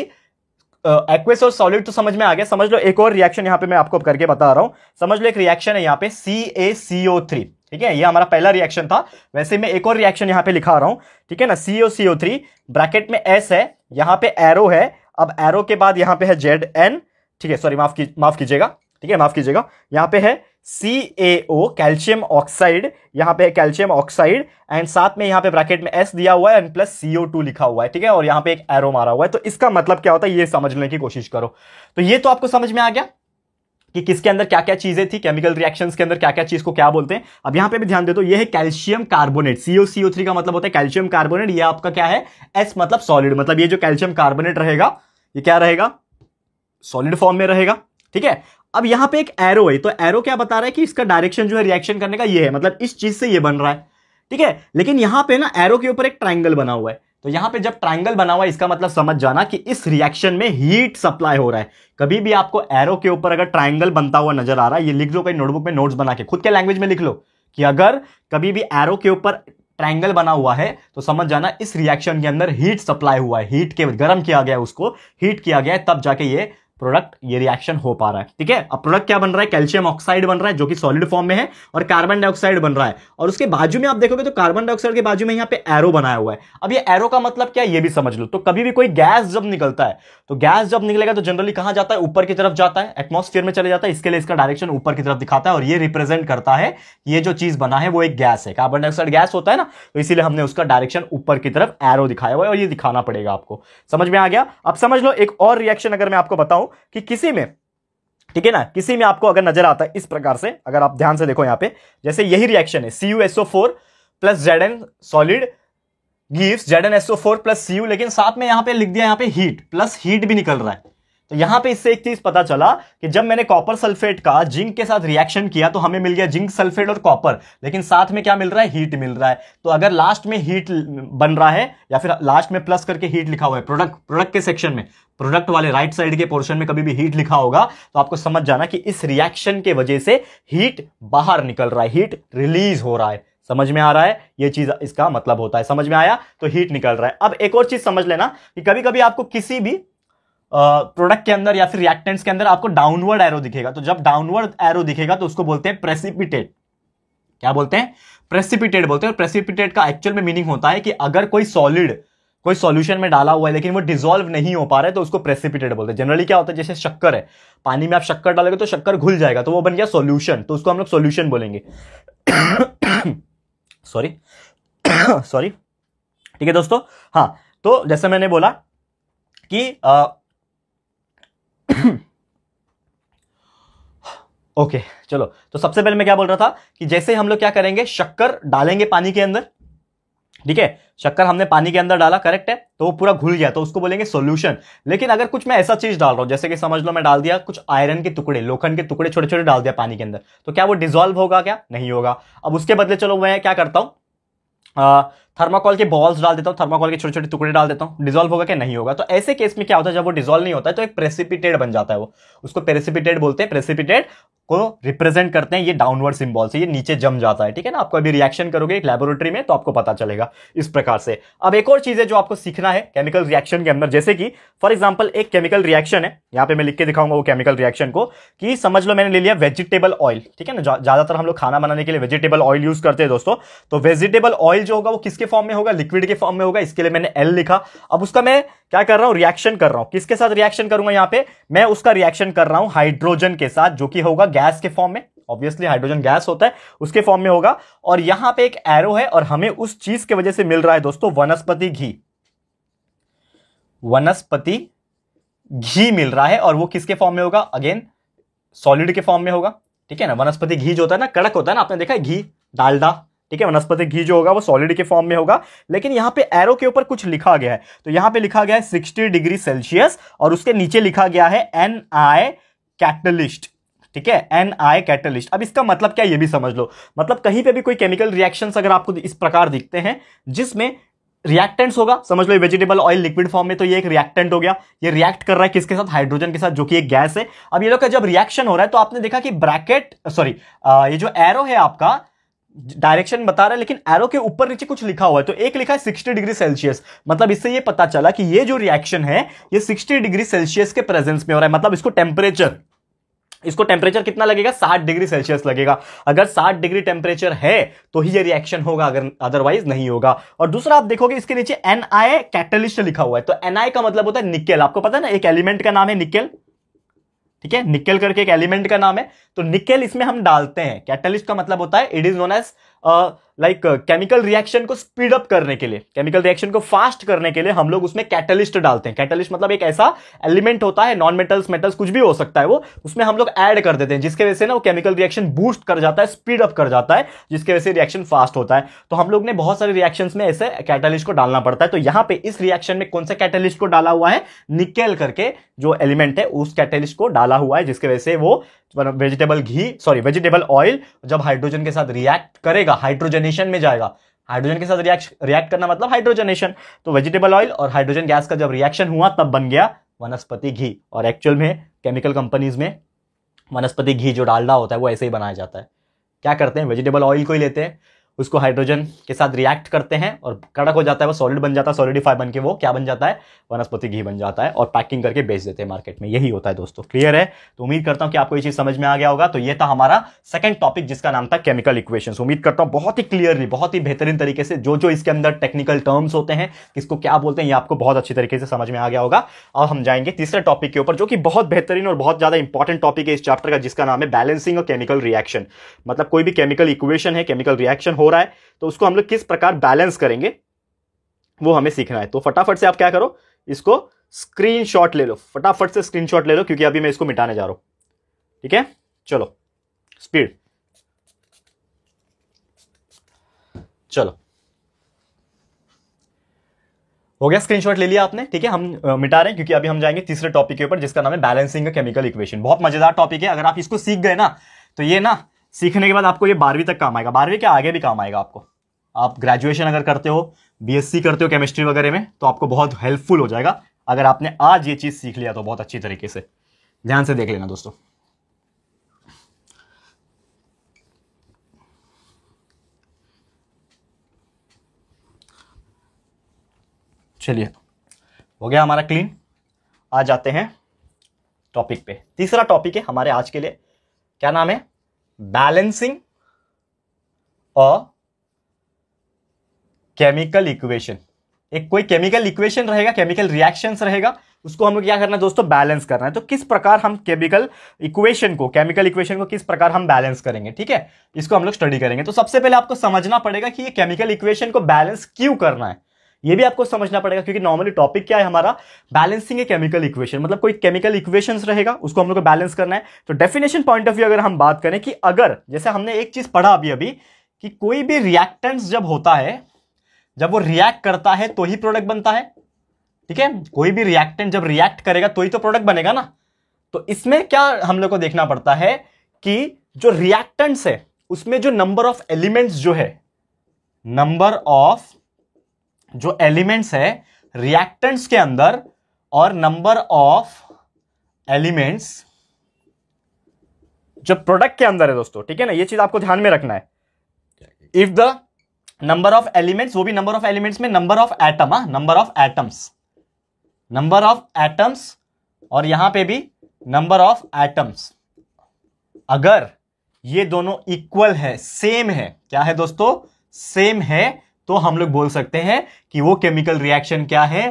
एक्वेस और सॉलिड तो समझ में आ गया समझ लो एक और रिएक्शन यहां पे मैं आपको करके बता रहा हूं समझ लो एक रिएक्शन है यहाँ पे सी ए सी ओ थ्री ठीक है ये हमारा पहला रिएक्शन था वैसे मैं एक और रिएक्शन यहाँ पे लिखा रहा हूँ ठीक है ना सीओ सीओ थ्री ब्रैकेट में एस है यहाँ पे एरो है अब एरो के बाद यहाँ पे है जेड एन ठीक है सॉरी माफ की माफ कीजिएगा ठीक है माफ कीजिएगा यहाँ पे है सी ए ओ कैल्शियम ऑक्साइड यहाँ पे है कैल्शियम ऑक्साइड एंड साथ में यहाँ पे ब्रैकेट में एस दिया हुआ है एंड प्लस सीओ टू लिखा हुआ है ठीक है और यहाँ पे एक एरो मारा हुआ है तो इसका मतलब क्या होता है ये समझने की कोशिश करो तो ये तो आपको समझ में आ गया कि किसके अंदर क्या क्या चीजें थी केमिकल रिएक्शंस के अंदर क्या क्या चीज को क्या बोलते हैं अब यहां पे भी ध्यान दे दो तो ये है calcium carbonate C O C O three का मतलब होता है कैल्शियम कार्बोनेट ये आपका क्या है एस मतलब सॉलिड मतलब ये जो कैल्शियम कार्बोनेट रहेगा ये क्या रहेगा सॉलिड फॉर्म में रहेगा ठीक है अब यहां पे एक एरो है तो एरो क्या बता रहा है कि इसका डायरेक्शन जो है रिएक्शन करने का ये है मतलब इस चीज से ये बन रहा है ठीक है लेकिन यहां पे ना एरो के ऊपर एक ट्राइंगल बना हुआ है तो यहां पे जब ट्राइंगल बना हुआ है इसका मतलब समझ जाना कि इस रिएक्शन में हीट सप्लाई हो रहा है कभी भी आपको एरो के ऊपर अगर ट्राइंगल बनता हुआ नजर आ रहा है ये लिख लो कहीं नोटबुक में नोट्स बना के खुद के लैंग्वेज में लिख लो कि अगर कभी भी एरो के ऊपर ट्राइंगल बना हुआ है तो समझ जाना इस रिएक्शन के अंदर हीट सप्लाई हुआ है हीट के गर्म किया गया उसको हीट किया गया तब जाके ये प्रोडक्ट ये रिएक्शन हो पा रहा है ठीक है अब प्रोडक्ट क्या बन रहा है कैल्शियम ऑक्साइड बन रहा है जो कि सॉलिड फॉर्म में है और कार्बन डाइऑक्साइड बन रहा है और उसके बाजू में आप देखोगे तो कार्बन डाइऑक्साइड के बाजू में यहाँ पे एरो बनाया हुआ है अब ये एरो का मतलब क्या है ये भी समझ लो तो कभी भी कोई गैस जब निकलता है तो गैस जब निकलेगा तो जनरली कहा जाता है ऊपर की तरफ जाता है एटमोस्फेयर में चले जाता है इसके लिए इसका डायरेक्शन ऊपर की तरफ दिखाता है और ये रिप्रेजेंट करता है ये जो चीज बना है वो एक गैस है कार्बन डाइऑक्साइड गैस होता है ना तो इसीलिए हमने उसका डायरेक्शन ऊपर की तरफ एरो दिखाया हुआ है और ये दिखाना पड़ेगा आपको समझ में आ गया अब समझ लो एक और रिएक्शन अगर मैं आपको बताऊं हूं कि किसी में ठीक है ना किसी में आपको अगर नजर आता है इस प्रकार से अगर आप ध्यान से देखो यहां पे जैसे यही रिएक्शन है C U S O four plus Z N solid gives Z N S O four plus C U लेकिन साथ में यहां पे लिख दिया यहां पे हीट प्लस हीट भी निकल रहा है तो यहां पे इससे एक चीज पता चला कि जब मैंने कॉपर सल्फेट का जिंक के साथ रिएक्शन किया तो हमें मिल गया जिंक सल्फेट और कॉपर लेकिन साथ में क्या मिल रहा है हीट मिल रहा है तो अगर लास्ट में हीट बन रहा है या फिर लास्ट में प्लस करके हीट लिखा हुआ है प्रोडक्ट प्रोडक्ट के सेक्शन में प्रोडक्ट वाले राइट साइड के पोर्शन में कभी भी हीट लिखा होगा तो आपको समझ जाना कि इस रिएक्शन के वजह से हीट बाहर निकल रहा है हीट रिलीज हो रहा है समझ में आ रहा है ये चीज इसका मतलब होता है समझ में आया तो हीट निकल रहा है अब एक और चीज समझ लेना कि कभी कभी आपको किसी भी प्रोडक्ट के अंदर या फिर रिएक्टेंट्स के अंदर आपको डाउनवर्ड एरो दिखेगा तो जब डाउनवर्ड एरो दिखेगा तो उसको बोलते हैं प्रेसिपिटेट क्या बोलते हैं प्रेसिपिटेट बोलते हैं प्रेसिपिटेट का एक्चुअल में मीनिंग होता है कि अगर कोई सॉलिड कोई सॉल्यूशन में डाला हुआ है लेकिन वो डिजोल्व नहीं हो पा रहा है तो उसको प्रेसिपिटेट बोलते हैं जनरली क्या होता है जैसे शक्कर है पानी में आप शक्कर डालोगे तो शक्कर घुल जाएगा तो वो बन गया सॉल्यूशन तो उसको हम लोग सॉल्यूशन बोलेंगे सॉरी सॉरी ठीक है दोस्तों हाँ तो जैसे मैंने बोला कि आ, ओके चलो तो सबसे पहले मैं क्या बोल रहा था कि जैसे हम लोग क्या करेंगे शक्कर डालेंगे पानी के अंदर ठीक है शक्कर हमने पानी के अंदर डाला करेक्ट है तो वो पूरा घुल गया तो उसको बोलेंगे सोल्यूशन लेकिन अगर कुछ मैं ऐसा चीज डाल रहा हूं जैसे कि समझ लो मैं डाल दिया कुछ आयरन के टुकड़े लोखंड के टुकड़े छोटे छोटे डाल दिया पानी के अंदर तो क्या वो डिजोल्व होगा क्या नहीं होगा अब उसके बदले चलो मैं क्या करता हूं थर्माकोल के बॉल्स डाल देता हूँ थर्माकोल के छोटे छोटे टुकड़े डाल देता हूँ डिजोल्व होगा कि नहीं होगा तो ऐसे केस में क्या होता है जब वो डिजोल्व नहीं होता है तो एक प्रेसिपिटेड बन जाता है वो उसको प्रेसिपिटेड बोलते हैं प्रेसिपिटेड को रिप्रेजेंट करते हैं ये डाउनवर्ड सिम्बॉल से ये नीचे जम जाता है ठीक है ना आपको अभी रिएक्शन करोगे एक लेबोरेटरी में तो आपको पता चलेगा इस प्रकार से अब एक और चीज़ है जो आपको सीखना है केमिकल रिएक्शन के अंदर जैसे कि फॉर एग्जाम्पल एक केमिकल रिएक्शन है यहाँ पे मैं लिख के दिखाऊंगा वो केमिकल रिएक्शन को कि समझ लो मैंने ले लिया वेजिटेबल ऑयल ठीक है ना ज़्यादातर हम लोग खाना बनाने के लिए वेजिटेबल ऑयल यूज़ करते हैं दोस्तों तो वेजिटेबल ऑयल जो होगा वो किसके किसके फॉर्म में होगा लिक्विड के फॉर्म में होगा इसके लिए मैंने एल लिखा अब उसका मैं क्या कर रहा हूं रिएक्शन कर रहा हूं किसके साथ रिएक्शन करूंगा यहां पे मैं उसका रिएक्शन कर रहा हूं हाइड्रोजन के साथ जो कि होगा गैस के फॉर्म में ऑब्वियसली हाइड्रोजन गैस होता है उसके फॉर्म में होगा और यहां पे एक एरो है और हमें उस चीज की वजह से मिल रहा है दोस्तों वनस्पति घी वनस्पति घी मिल रहा है और वो किसके फॉर्म में होगा अगेन सॉलिड के फॉर्म में होगा ठीक है ना वनस्पति घी जो होता है ना कड़क होता है ना आपने देखा है घी डालडा ठीक है वनस्पति घी जो होगा वो सॉलिड के फॉर्म में होगा लेकिन यहाँ पे एरो के ऊपर कुछ लिखा गया है तो यहाँ पे लिखा गया है 60 डिग्री सेल्सियस और उसके नीचे लिखा गया है एन आई कैटलिस्ट ठीक है एन आई कैटलिस्ट अब इसका मतलब क्या ये भी समझ लो मतलब कहीं पे भी कोई केमिकल रिएक्शन अगर आपको इस प्रकार दिखते हैं जिसमें रिएक्टेंट्स होगा समझ लो वेजिटेबल ऑयल लिक्विड फॉर्म में तो ये एक रिएक्टेंट हो गया ये रिएक्ट कर रहा है किसके साथ हाइड्रोजन के साथ जो कि एक गैस है अब ये लोग का जब रिएक्शन हो रहा है तो आपने देखा कि ब्रैकेट सॉरी ये जो एरो है आपका डायरेक्शन बता रहा है लेकिन एरो के ऊपर नीचे कुछ लिखा हुआ है तो एक लिखा है 60 डिग्री सेल्सियस मतलब इससे ये पता चला कि ये जो रिएक्शन है ये 60 डिग्री सेल्सियस के प्रेजेंस में हो रहा है मतलब इसको टेम्परेचर इसको टेम्परेचर कितना लगेगा 60 डिग्री सेल्सियस लगेगा अगर 60 डिग्री टेम्परेचर है तो ही ये रिएक्शन होगा अगर अदरवाइज नहीं होगा और दूसरा आप देखोगे इसके नीचे एनआई कैटलिस्ट लिखा हुआ है तो एनआई का मतलब होता है निकेल आपको पता है ना एक एलिमेंट का नाम है निकेल ठीक है निकेल करके एक एलिमेंट का नाम है तो निकेल इसमें हम डालते हैं कैटलिस्ट का मतलब होता है it is known as like chemical reaction को स्पीड अप करने के लिए केमिकल रिएक्शन को फास्ट करने के लिए हम लोग उसमें कैटलिस्ट डालते हैं कैटलिस्ट मतलब एक ऐसा एलिमेंट होता है नॉन मेटल्स मेटल्स कुछ भी हो सकता है वो उसमें हम लोग ऐड कर देते हैं जिसके वजह से ना वो केमिकल रिएक्शन बूस्ट कर जाता है स्पीड अप कर जाता है जिसके वजह से रिएक्शन फास्ट होता है तो हम लोग ने बहुत सारे रिएक्शन में ऐसे कैटलिस्ट को डालना पड़ता है तो यहाँ पे इस रिएक्शन में कौन सा कैटलिस्ट को डाला हुआ है निकेल करके जो एलिमेंट है उस कैटलिस्ट को डाला हुआ है जिसके वजह से वो वेजिटेबल मतलब घी सॉरी वेजिटेबल ऑयल जब हाइड्रोजन के साथ रिएक्ट करेगा हाइड्रोजनेशन में जाएगा हाइड्रोजन के साथ रिएक्ट रिएक्ट करना मतलब हाइड्रोजनेशन तो वेजिटेबल ऑयल और हाइड्रोजन गैस का जब रिएक्शन हुआ तब बन गया वनस्पति घी और एक्चुअल में केमिकल कंपनीज में वनस्पति घी जो डालडा होता है वो ऐसे ही बनाया जाता है क्या करते हैं वेजिटेबल ऑयल को ही लेते हैं उसको हाइड्रोजन के साथ रिएक्ट करते हैं और कड़क हो जाता है वो सॉलिड बन जाता है सॉलिडिफाई बन के वो क्या बन जाता है वनस्पति घी बन जाता है और पैकिंग करके बेच देते हैं मार्केट में यही होता है दोस्तों क्लियर है तो उम्मीद करता हूँ कि आपको ये चीज़ समझ में आ गया होगा तो ये था हमारा सेकंड टॉपिक जिसका नाम था केमिकल इक्वेशन उम्मीद करता हूँ बहुत ही क्लियरली बहुत ही बेहतरीन तरीके से जो जो इसके अंदर टेक्निकल टर्म्स होते हैं किसको क्या बोलते हैं ये आपको बहुत अच्छी तरीके से समझ में आ गया होगा अब हम जाएंगे तीसरे टॉपिक के ऊपर जो कि बहुत बेहतरीन और बहुत ज़्यादा इंपॉर्टेंट टॉपिक है इस चैप्टर का जिसका नाम है बैलेंसिंग और केमिकल रिएक्शन मतलब कोई भी केमिकल इक्वेशन है केमिकल रिएक्शन हो रहा है तो उसको हम लोग किस प्रकार बैलेंस करेंगे वो हमें सीखना है तो फटाफट से आप क्या करो इसको स्क्रीनशॉट ले लो फटाफट से स्क्रीनशॉट ले लो क्योंकि अभी मैं इसको मिटाने जा रहा हूं ठीक है चलो स्पीड चलो हो गया स्क्रीनशॉट ले लिया आपने ठीक है हम मिटा रहे हैं क्योंकि अभी हम जाएंगे तीसरे टॉपिक के ऊपर जिसका नाम है बैलेंसिंग केमिकल इक्वेशन बहुत मजेदार टॉपिक है अगर आप इसको सीख गए ना तो ये ना सीखने के बाद आपको ये बारहवीं तक काम आएगा बारहवीं के आगे भी काम आएगा आपको आप ग्रेजुएशन अगर करते हो बीएससी करते हो केमिस्ट्री वगैरह में तो आपको बहुत हेल्पफुल हो जाएगा अगर आपने आज ये चीज़ सीख लिया तो बहुत अच्छी तरीके से ध्यान से देख लेना दोस्तों चलिए हो गया हमारा क्लीन आ जाते हैं टॉपिक पे तीसरा टॉपिक है हमारे आज के लिए क्या नाम है balancing a केमिकल इक्वेशन एक कोई केमिकल इक्वेशन रहेगा केमिकल रिएक्शंस रहेगा उसको हम लोग क्या करना है दोस्तों बैलेंस करना है तो किस प्रकार हम केमिकल इक्वेशन को केमिकल इक्वेशन को किस प्रकार हम बैलेंस करेंगे ठीक है इसको हम लोग स्टडी करेंगे तो सबसे पहले आपको समझना पड़ेगा कि ये केमिकल इक्वेशन को बैलेंस क्यों करना है ये भी आपको समझना पड़ेगा क्योंकि नॉर्मली टॉपिक क्या है हमारा बैलेंसिंग ए केमिकल इक्वेशन मतलब कोई केमिकल इक्वेशन रहेगा उसको हम लोग को बैलेंस करना है तो डेफिनेशन पॉइंट ऑफ व्यू अगर हम बात करें कि अगर जैसे हमने एक चीज पढ़ा अभी अभी कि कोई भी रिएक्टेंट्स जब होता है जब वो रिएक्ट करता है तो ही प्रोडक्ट बनता है ठीक है कोई भी रिएक्टेंट जब रिएक्ट करेगा तो ही तो प्रोडक्ट बनेगा ना तो इसमें क्या हम लोग को देखना पड़ता है कि जो रिएक्टेंट्स है उसमें जो नंबर ऑफ एलिमेंट्स जो है नंबर ऑफ जो एलिमेंट्स है रिएक्टेंट्स के अंदर और नंबर ऑफ एलिमेंट्स जो प्रोडक्ट के अंदर है दोस्तों ठीक है ना ये चीज आपको ध्यान में रखना है if the number of elements वो भी नंबर ऑफ एलिमेंट्स में number of atom number of atoms number of atoms और यहां पे भी नंबर ऑफ एटम्स अगर ये दोनों इक्वल है सेम है क्या है दोस्तों सेम है तो हम लोग बोल सकते हैं कि वो केमिकल रिएक्शन क्या है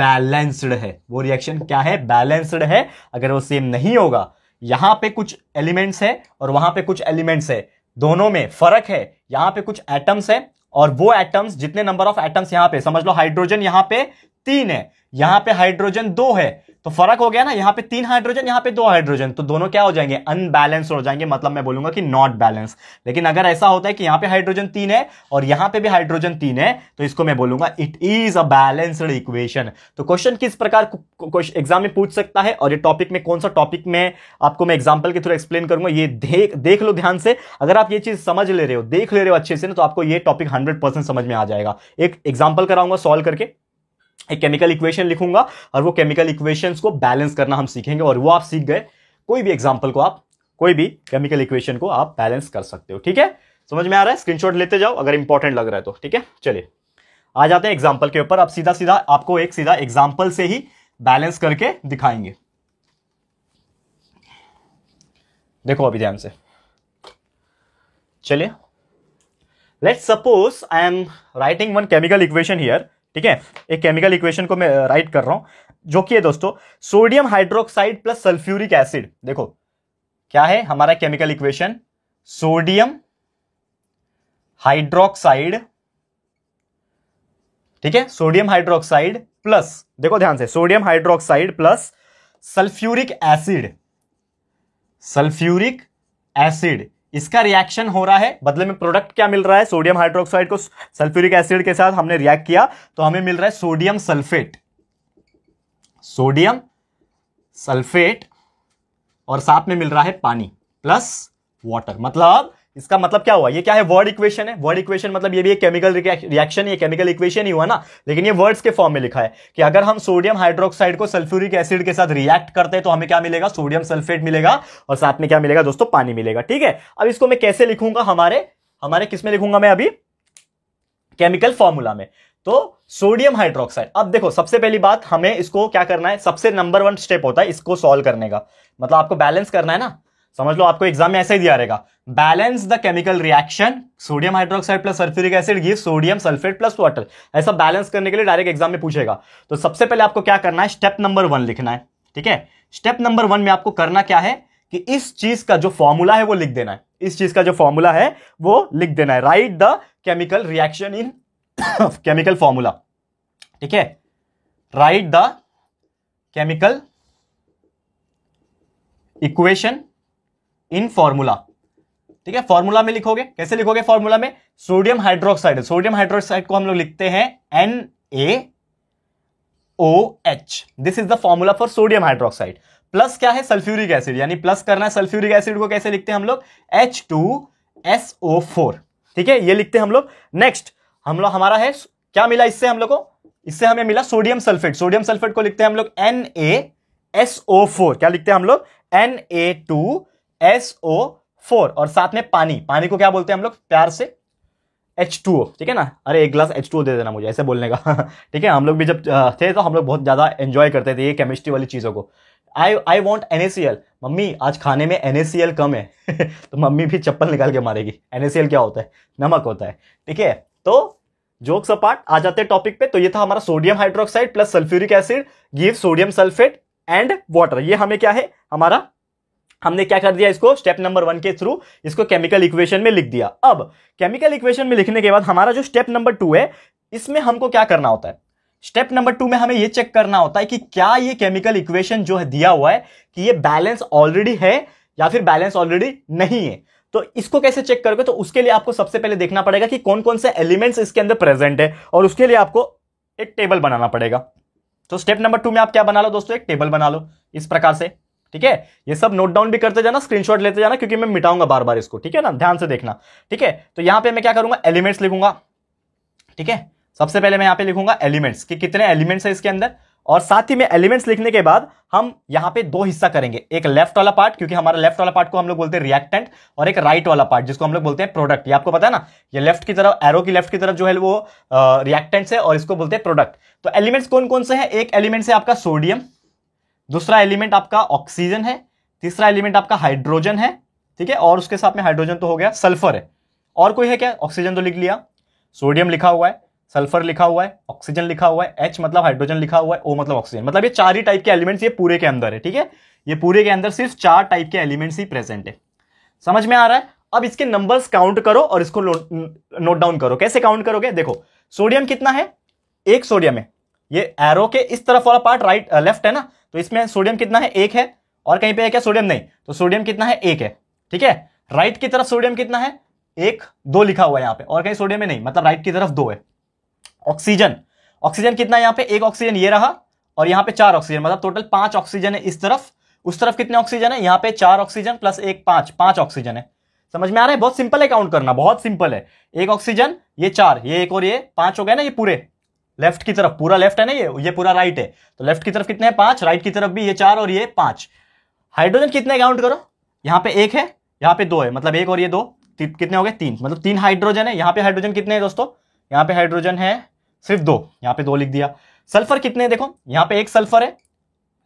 बैलेंस्ड है वो रिएक्शन क्या है बैलेंस्ड है अगर वो सेम नहीं होगा यहां पे कुछ एलिमेंट्स है और वहां पे कुछ एलिमेंट्स है दोनों में फर्क है यहां पे कुछ एटम्स है और वो एटम्स जितने नंबर ऑफ एटम्स यहां पे समझ लो हाइड्रोजन यहां पे तीन है यहां पे हाइड्रोजन दो है तो फर्क हो गया ना यहां पे तीन हाइड्रोजन यहां पे दो हाइड्रोजन तो दोनों क्या हो जाएंगे अनबैलेंस हो जाएंगे मतलब मैं बोलूंगा कि नॉट बैलेंस लेकिन अगर ऐसा होता है कि यहां पे हाइड्रोजन तीन है और यहां पे भी हाइड्रोजन तीन है तो इसको मैं बोलूंगा it is a balanced equation तो क्वेश्चन किस प्रकार एग्जाम में पूछ सकता है और ये टॉपिक में कौन सा टॉपिक में आपको मैं एग्जाम्पल के थ्रू एक्सप्लेन करूंगा ये देख देख लो ध्यान से अगर आप ये चीज समझ ले रहे हो देख ले रहे हो अच्छे से ना तो आपको ये टॉपिक हंड्रेड समझ में आ जाएगा एक एग्जाम्पल कराऊंगा सॉल्व करके एक केमिकल इक्वेशन लिखूंगा और वो केमिकल इक्वेशन को बैलेंस करना हम सीखेंगे और वो आप सीख गए कोई भी एग्जाम्पल को आप कोई भी केमिकल इक्वेशन को आप बैलेंस कर सकते हो ठीक है समझ में आ रहा है स्क्रीनशॉट लेते जाओ अगर इंपॉर्टेंट लग रहा है तो ठीक है चलिए आ जाते हैं एग्जाम्पल के ऊपर आप सीधा सीधा आपको एक सीधा एग्जाम्पल से ही बैलेंस करके दिखाएंगे देखो अभी ध्यान से चलिए let's suppose I am writing one chemical equation here ठीक है एक केमिकल इक्वेशन को मैं राइट uh, कर रहा हूं जो कि है दोस्तों sodium hydroxide plus sulphuric acid देखो क्या है हमारा केमिकल इक्वेशन सोडियम हाइड्रोक्साइड ठीक है सोडियम हाइड्रोक्साइड प्लस देखो ध्यान से sodium hydroxide plus sulphuric acid sulphuric acid इसका रिएक्शन हो रहा है बदले में प्रोडक्ट क्या मिल रहा है सोडियम हाइड्रोक्साइड को सल्फ्यूरिक एसिड के साथ हमने रिएक्ट किया तो हमें मिल रहा है सोडियम सल्फेट सोडियम सल्फेट और साथ में मिल रहा है पानी प्लस वाटर मतलब इसका मतलब क्या हुआ ये क्या है वर्ड इक्वेशन है वर्ड इक्वेशन मतलब ये भी एक केमिकल रिएक्शन ये केमिकल इक्वेशन ही हुआ ना लेकिन ये वर्ड्स के फॉर्म में लिखा है कि अगर हम सोडियम हाइड्रोक्साइड को सल्फ्यूरिक एसिड के साथ रिएक्ट करते हैं तो हमें क्या मिलेगा सोडियम सल्फेट मिलेगा और साथ में क्या मिलेगा दोस्तों पानी मिलेगा ठीक है अब इसको मैं कैसे लिखूंगा हमारे हमारे किस में लिखूंगा मैं अभी केमिकल फॉर्मूला में तो सोडियम हाइड्रोक्साइड अब देखो सबसे पहली बात हमें इसको क्या करना है सबसे नंबर वन स्टेप होता है इसको सॉल्व करने का मतलब आपको बैलेंस करना है ना समझ लो आपको एग्जाम में ऐसा ही दिया रहेगा balance the chemical reaction sodium hydroxide plus sulphuric acid give sodium sulphate plus water ऐसा बैलेंस करने के लिए डायरेक्ट एग्जाम में पूछेगा तो सबसे पहले आपको क्या करना है स्टेप नंबर वन लिखना है ठीक है स्टेप नंबर वन में आपको करना क्या है कि इस चीज का जो फॉर्मूला है वो लिख देना है इस चीज का जो फॉर्मूला है वो लिख देना है write the chemical reaction in chemical formula ठीक है write the chemical equation in formula ठीक है फॉर्मूला में लिखोगे कैसे लिखोगे फॉर्मूला में सोडियम हाइड्रोक्साइड सोडियम हाइड्रोक्साइड को हम लोग लिखते हैं N A O H this is the formula for sodium hydroxide plus क्या है सल्फ्यूरिक एसिड यानी प्लस करना है सल्फ्यूरिक एसिड को कैसे लिखते हैं हम लोग H two S O four ठीक है ये लिखते हैं हम लोग नेक्स्ट हम लोग हमारा है क्या मिला इससे हम लोग को इससे हमें मिला सोडियम सल्फेट सोडियम सल्फेट को लिखते हैं हम लोग N A S O four क्या लिखते हैं हम लोग N A two S O four और साथ में पानी पानी को क्या बोलते हैं हम लोग प्यार से एच टू ओ ठीक है ना अरे एक ग्लास एच टू ओ दे देना मुझे ऐसे बोलने का ठीक है हम लोग भी जब थे तो हम लोग बहुत ज़्यादा एंजॉय करते थे ये केमिस्ट्री वाली चीज़ों को I I want an mummy आज खाने में एन कम है तो मम्मी भी चप्पल निकाल के मारेगी एन क्या होता है नमक होता है ठीक है तो जोक्स पार्ट आ जाते हैं टॉपिक पे तो ये था हमारा sodium hydroxide plus sulphuric acid give sodium sulphate and water ये हमें क्या है हमारा हमने क्या कर दिया इसको स्टेप नंबर वन के थ्रू इसको केमिकल इक्वेशन में लिख दिया अब केमिकल इक्वेशन में लिखने के बाद हमारा जो स्टेप नंबर टू है इसमें हमको क्या करना होता है स्टेप नंबर टू में हमें यह चेक करना होता है कि क्या ये केमिकल इक्वेशन जो है दिया हुआ है कि ये बैलेंस ऑलरेडी है या फिर बैलेंस ऑलरेडी नहीं है तो इसको कैसे चेक करोगे तो उसके लिए आपको सबसे पहले देखना पड़ेगा कि कौन कौन से एलिमेंट्स इसके अंदर प्रेजेंट है और उसके लिए आपको एक टेबल बनाना पड़ेगा तो स्टेप नंबर टू में आप क्या बना लो दोस्तों एक टेबल बना लो इस प्रकार से ठीक है ये सब नोट डाउन भी करते जाना स्क्रीनशॉट लेते जाना क्योंकि मैं मिटाऊंगा बार बार इसको ठीक है ना ध्यान से देखना ठीक है तो यहां पे मैं क्या करूंगा एलिमेंट्स लिखूंगा ठीक है सबसे पहले मैं यहां पे लिखूंगा एलिमेंट्स कि कितने एलिमेंट्स है इसके अंदर और साथ ही में एलिमेंट्स लिखने के बाद हम यहां पे दो हिस्सा करेंगे एक लेफ्ट वाला पार्ट क्योंकि हमारा लेफ्ट वाला पार्ट को हम लोग बोलते हैं रिएक्टेंट और एक राइट वाला पार्ट जिसको हम लोग बोलते हैं प्रोडक्ट ये आपको पता है ना ये लेफ्ट की तरफ एरो की लेफ्ट की तरफ जो है वो रिएक्टेंट्स है और इसको बोलते हैं प्रोडक्ट तो एलिमेंट्स कौन कौन से है एक एलिमेंट है आपका सोडियम दूसरा एलिमेंट आपका ऑक्सीजन है तीसरा एलिमेंट आपका हाइड्रोजन है ठीक है और उसके साथ में हाइड्रोजन तो हो गया सल्फर है और कोई है क्या ऑक्सीजन तो लिख लिया सोडियम लिखा हुआ है सल्फर लिखा हुआ है ऑक्सीजन लिखा हुआ है एच मतलब हाइड्रोजन लिखा हुआ है ओ मतलब ऑक्सीजन मतलब ये चार ही टाइप के एलिमेंट्स ये पूरे के अंदर है ठीक है ये पूरे के अंदर सिर्फ चार टाइप के एलिमेंट्स ही प्रेजेंट है समझ में आ रहा है अब इसके नंबर्स काउंट करो और इसको नोट डाउन करो कैसे काउंट करोगे देखो सोडियम कितना है एक सोडियम है ये एरो के इस तरफ वाला पार्ट राइट लेफ्ट है ना तो इसमें सोडियम कितना है एक है और कहीं पे है क्या सोडियम नहीं तो सोडियम कितना है एक है ठीक है राइट की तरफ सोडियम कितना है एक दो लिखा हुआ है यहाँ पे और कहीं सोडियम में नहीं मतलब राइट की तरफ दो है ऑक्सीजन ऑक्सीजन कितना है यहाँ पे एक ऑक्सीजन ये रहा और यहाँ पे चार ऑक्सीजन मतलब टोटल पांच ऑक्सीजन है इस तरफ उस तरफ कितने ऑक्सीजन है यहाँ पे चार ऑक्सीजन प्लस एक पांच पांच ऑक्सीजन है समझ में आ रहा है बहुत सिंपल है काउंट करना बहुत सिंपल है एक ऑक्सीजन ये चार ये एक और ये पांच हो गए ना ये पूरे लेफ्ट की तरफ पूरा लेफ्ट है ना ये ये पूरा राइट है तो लेफ्ट की तरफ कितने पांच राइट की तरफ भी ये चार और ये पांच हाइड्रोजन कितने काउंट करो यहाँ पे एक है यहाँ पे दो है मतलब एक और ये दो कितने हो गए तीन मतलब तीन हाइड्रोजन है यहाँ पे हाइड्रोजन कितने हैं दोस्तों यहाँ पे हाइड्रोजन है सिर्फ दो यहाँ पे दो लिख दिया सल्फर कितने देखो यहाँ पे एक सल्फर है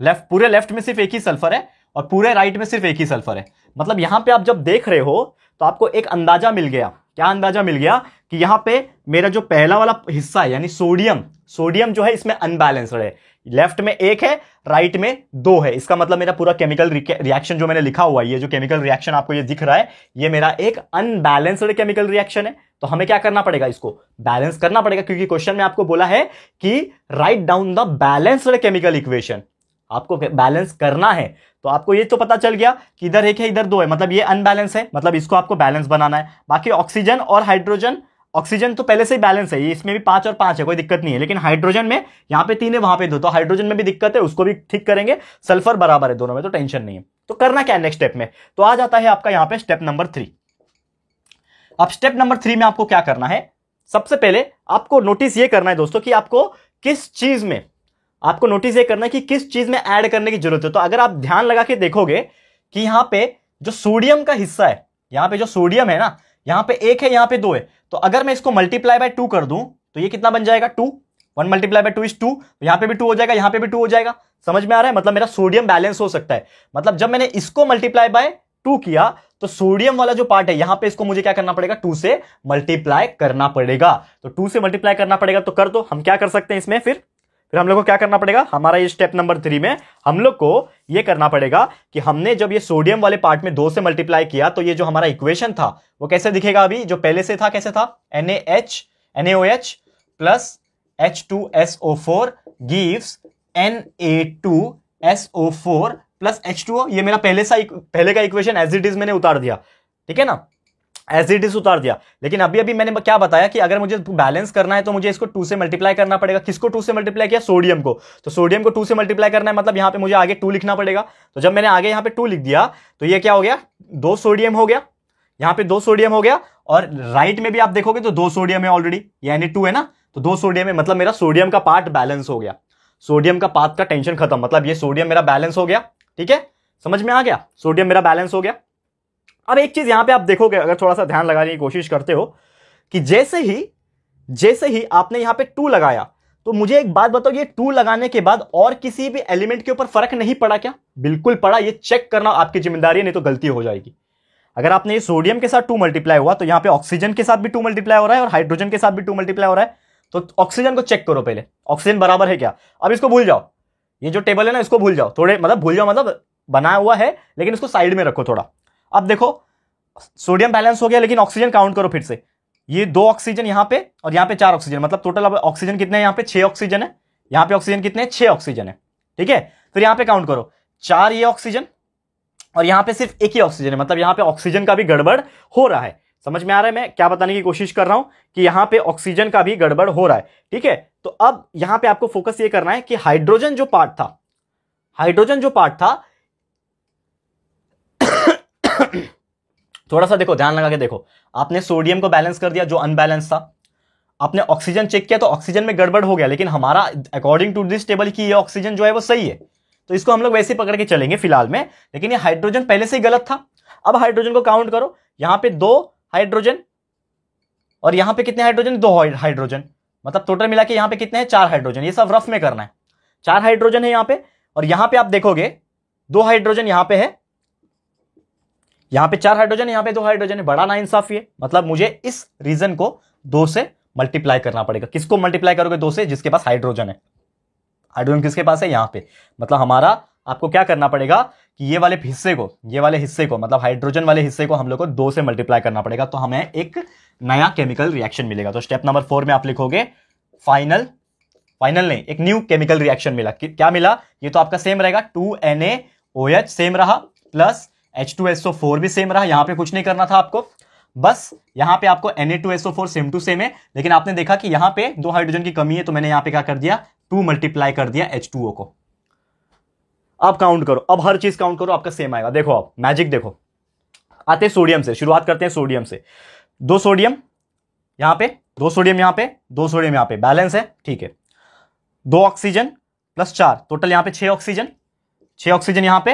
लेफ्ट पूरे लेफ्ट में सिर्फ एक ही सल्फर है और पूरे राइट में सिर्फ एक ही सल्फर है मतलब यहाँ पे आप जब देख रहे हो तो आपको एक अंदाजा मिल गया क्या अंदाजा मिल गया कि यहां पे मेरा जो पहला वाला हिस्सा है यानी सोडियम सोडियम जो है इसमें अनबैलेंसड है लेफ्ट में एक है राइट में दो है इसका मतलब मेरा पूरा केमिकल रिएक्शन जो मैंने लिखा हुआ है ये जो केमिकल रिएक्शन आपको ये दिख रहा है ये मेरा एक अनबैलेंसड केमिकल रिएक्शन है तो हमें क्या करना पड़ेगा इसको बैलेंस करना पड़ेगा क्योंकि क्वेश्चन में आपको बोला है कि write down the balanced chemical equation आपको बैलेंस करना है तो आपको ये तो पता चल गया कि इधर एक है इधर दो है मतलब ये अनबैलेंस है मतलब इसको आपको बैलेंस बनाना है बाकी ऑक्सीजन और हाइड्रोजन ऑक्सीजन तो पहले से ही बैलेंस है इसमें भी पांच और पांच है कोई दिक्कत नहीं है लेकिन हाइड्रोजन में यहाँ पे तीन है वहां पे दो तो हाइड्रोजन में भी दिक्कत है उसको भी ठीक करेंगे सल्फर बराबर है दोनों में तो टेंशन नहीं है तो करना क्या है नेक्स्ट स्टेप में तो आ जाता है आपका यहाँ पे स्टेप नंबर थ्री अब स्टेप नंबर थ्री में आपको क्या करना है सबसे पहले आपको नोटिस ये करना है दोस्तों कि आपको किस चीज में आपको नोटिस ये करना है कि किस चीज में ऐड करने की जरूरत है तो अगर आप ध्यान लगा के देखोगे कि यहाँ पे जो सोडियम का हिस्सा है यहाँ पे जो सोडियम है ना यहां पे एक है यहां पे दो है तो अगर मैं इसको मल्टीप्लाई बाय टू कर दूं तो ये कितना बन जाएगा two one multiply by two is two यहां पे भी टू हो जाएगा यहां पे भी टू हो जाएगा समझ में आ रहा है मतलब मेरा सोडियम बैलेंस हो सकता है मतलब जब मैंने इसको मल्टीप्लाई बाय टू किया तो सोडियम वाला जो पार्ट है यहां पे इसको मुझे क्या करना पड़ेगा टू से मल्टीप्लाई करना पड़ेगा तो टू से मल्टीप्लाई करना पड़ेगा तो कर दो हम क्या कर सकते हैं इसमें फिर फिर हम लोग को क्या करना पड़ेगा हमारा ये स्टेप नंबर थ्री में हम लोग को ये करना पड़ेगा कि हमने जब ये सोडियम वाले पार्ट में दो से मल्टीप्लाई किया तो ये जो हमारा इक्वेशन था वो कैसे दिखेगा अभी जो पहले से था कैसे था N A H N A H plus H two S O four gives N A two S O four plus H two O ये मेरा पहले सा पहले का इक्वेशन एज इट इज मैंने उतार दिया ठीक है ना एज इट इज उतार दिया लेकिन अभी अभी मैंने क्या बताया कि अगर मुझे बैलेंस करना है तो मुझे इसको टू से मल्टीप्लाई करना पड़ेगा किसको टू से मल्टीप्लाई किया सोडियम को तो सोडियम को टू से मल्टीप्लाई करना है मतलब यहां पे मुझे आगे टू लिखना पड़ेगा तो जब मैंने आगे यहाँ पे टू लिख दिया तो ये क्या हो गया दो सोडियम हो गया यहाँ पे दो सोडियम हो गया और राइट में भी आप देखोगे तो दो सोडियम है ऑलरेडी यानी टू है ना तो दो सोडियम है मतलब मेरा सोडियम का पार्ट बैलेंस हो गया सोडियम का पार्ट का टेंशन खत्म मतलब ये सोडियम मेरा बैलेंस हो गया ठीक है समझ में आ गया सोडियम मेरा बैलेंस हो गया अब एक चीज यहां पे आप देखोगे अगर थोड़ा सा ध्यान लगाने की कोशिश करते हो कि जैसे ही जैसे ही आपने यहां पे टू लगाया तो मुझे एक बात बताओ ये टू लगाने के बाद और किसी भी एलिमेंट के ऊपर फर्क नहीं पड़ा क्या बिल्कुल पड़ा ये चेक करना आपकी जिम्मेदारी है नहीं तो गलती हो जाएगी अगर आपने ये सोडियम के साथ टू मल्टीप्लाई हुआ तो यहाँ पे ऑक्सीजन के साथ भी टू मल्टीप्लाई हो रहा है और हाइड्रोजन के साथ भी टू मल्टीप्लाई हो रहा है तो ऑक्सीजन को चेक करो पहले ऑक्सीजन बराबर है क्या अब इसको भूल जाओ ये जो टेबल है ना इसको भूल जाओ थोड़े मतलब भूल जाओ मतलब बना हुआ है लेकिन इसको साइड में रखो थोड़ा अब देखो सोडियम बैलेंस हो गया लेकिन ऑक्सीजन काउंट करो फिर से ये दो ऑक्सीजन यहां पे और यहां पे चार ऑक्सीजन मतलब टोटल अब ऑक्सीजन कितने यहां पे छह ऑक्सीजन है यहां पे ऑक्सीजन कितने छह ऑक्सीजन है ठीक है फिर यहां पे काउंट करो चार ये ऑक्सीजन और यहां पे सिर्फ एक ही ऑक्सीजन है मतलब यहां पे ऑक्सीजन का भी गड़बड़ हो रहा है समझ में आ रहा है मैं क्या बताने की कोशिश कर रहा हूं कि यहां पर ऑक्सीजन का भी गड़बड़ हो रहा है ठीक है तो अब यहां पर आपको फोकस ये करना है कि हाइड्रोजन जो पार्ट था हाइड्रोजन जो पार्ट था थोड़ा सा देखो ध्यान लगा के देखो आपने सोडियम को बैलेंस कर दिया जो अनबैलेंस था आपने ऑक्सीजन चेक किया तो ऑक्सीजन में गड़बड़ हो गया लेकिन हमारा अकॉर्डिंग टू दिस टेबल की ये ऑक्सीजन जो है वो सही है तो इसको हम लोग वैसे पकड़ के चलेंगे फिलहाल में लेकिन ये हाइड्रोजन पहले से ही गलत था अब हाइड्रोजन को काउंट करो यहां पे दो हाइड्रोजन और यहां पे कितने हाइड्रोजन दो हाइड्रोजन मतलब टोटल मिला के यहाँ पे कितने हैं चार हाइड्रोजन ये सब रफ में करना है चार हाइड्रोजन है यहाँ पे और यहाँ पे आप देखोगे दो हाइड्रोजन यहां पे है यहां पे चार हाइड्रोजन यहाँ पे दो हाइड्रोजन है बड़ा ना इंसाफी है मतलब मुझे इस रीजन को दो से मल्टीप्लाई करना पड़ेगा किसको मल्टीप्लाई करोगे दो से जिसके पास हाइड्रोजन है हाइड्रोजन किसके पास है यहाँ पे मतलब हमारा आपको क्या करना पड़ेगा कि ये वाले हिस्से को ये वाले हिस्से को मतलब हाइड्रोजन वाले हिस्से को हम लोग को दो से मल्टीप्लाई करना पड़ेगा तो हमें एक नया केमिकल रिएक्शन मिलेगा तो स्टेप नंबर फोर में आप लिखोगे फाइनल फाइनल नहीं एक न्यू केमिकल रिएक्शन मिला क्या मिला ये तो आपका सेम रहेगा two N A O H same रहा plus H two S O four भी सेम रहा यहाँ पे कुछ नहीं करना था आपको बस यहाँ पे आपको N A two S O four same to same है लेकिन आपने देखा कि यहाँ पे दो हाइड्रोजन की कमी है तो मैंने यहाँ पे क्या कर दिया टू मल्टीप्लाई कर दिया एच टू ओ को अब काउंट करो अब हर चीज काउंट करो आपका सेम आएगा देखो आप मैजिक देखो आते सोडियम से शुरुआत करते हैं सोडियम से दो सोडियम यहाँ पे दो सोडियम यहाँ पे दो सोडियम यहाँ पे बैलेंस है ठीक है दो ऑक्सीजन प्लस चार टोटल यहाँ पे छह ऑक्सीजन छह ऑक्सीजन यहाँ पे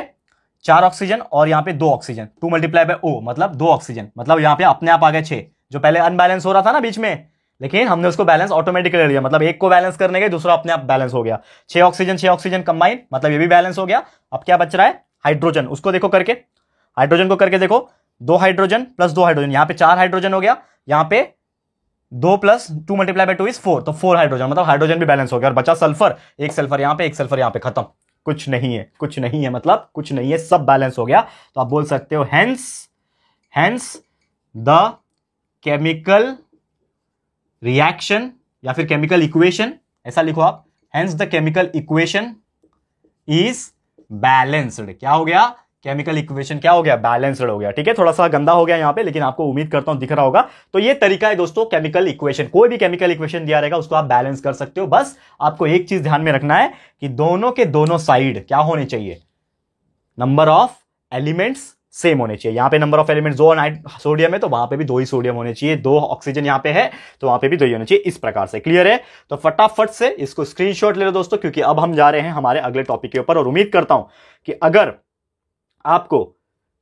चार ऑक्सीजन और यहाँ पे दो oxygen two multiply by O मतलब दो ऑक्सीजन मतलब यहाँ पे अपने आप आ गए छे जो पहले अनबैलेंस हो रहा था ना बीच में लेकिन हमने उसको बैलेंस ऑटोमेटिकली लिया मतलब एक को बैलेंस करने के दूसरा अपने आप बैलेंस हो गया छह ऑक्सीजन छह ऑक्सीजन कंबाइन मतलब ये भी बैलेंस हो गया अब क्या बच रहा है हाइड्रोजन उसको देखो करके हाइड्रोजन को करके देखो दो हाइड्रोजन प्लस दो हाइड्रोजन यहाँ पे चार हाइड्रोजन हो गया यहाँ पे दो plus two multiply by two is four तो फोर हाइड्रोजन मतलब हाइड्रोजन भी बैलेंस हो गया और बचा सल्फर एक सल्फर यहाँ पे एक सल्फर यहाँ पे खत्म कुछ नहीं है कुछ नहीं है मतलब कुछ नहीं है सब बैलेंस हो गया तो आप बोल सकते हो hence hence the chemical reaction या फिर केमिकल इक्वेशन ऐसा लिखो आप hence the chemical equation is balanced क्या हो गया केमिकल इक्वेशन क्या हो गया बैलेंसड हो गया ठीक है थोड़ा सा गंदा हो गया यहाँ पे लेकिन आपको उम्मीद करता हूँ दिख रहा होगा तो ये तरीका है दोस्तों केमिकल इक्वेशन कोई भी केमिकल इक्वेशन दिया रहेगा उसको आप बैलेंस कर सकते हो बस आपको एक चीज ध्यान में रखना है कि दोनों के दोनों साइड क्या होने चाहिए नंबर ऑफ एलिमेंट्स सेम होने चाहिए यहाँ पे नंबर ऑफ एलिमेंट दो सोडियम है तो वहां पे भी दो ही सोडियम होने चाहिए दो ऑक्सीजन यहाँ पे है तो वहां पे भी दो ही होने चाहिए इस प्रकार से क्लियर है तो फटाफट से इसको स्क्रीनशॉट ले लो दोस्तों क्योंकि अब हम जा रहे हैं हमारे अगले टॉपिक के ऊपर और उम्मीद करता हूं कि अगर आपको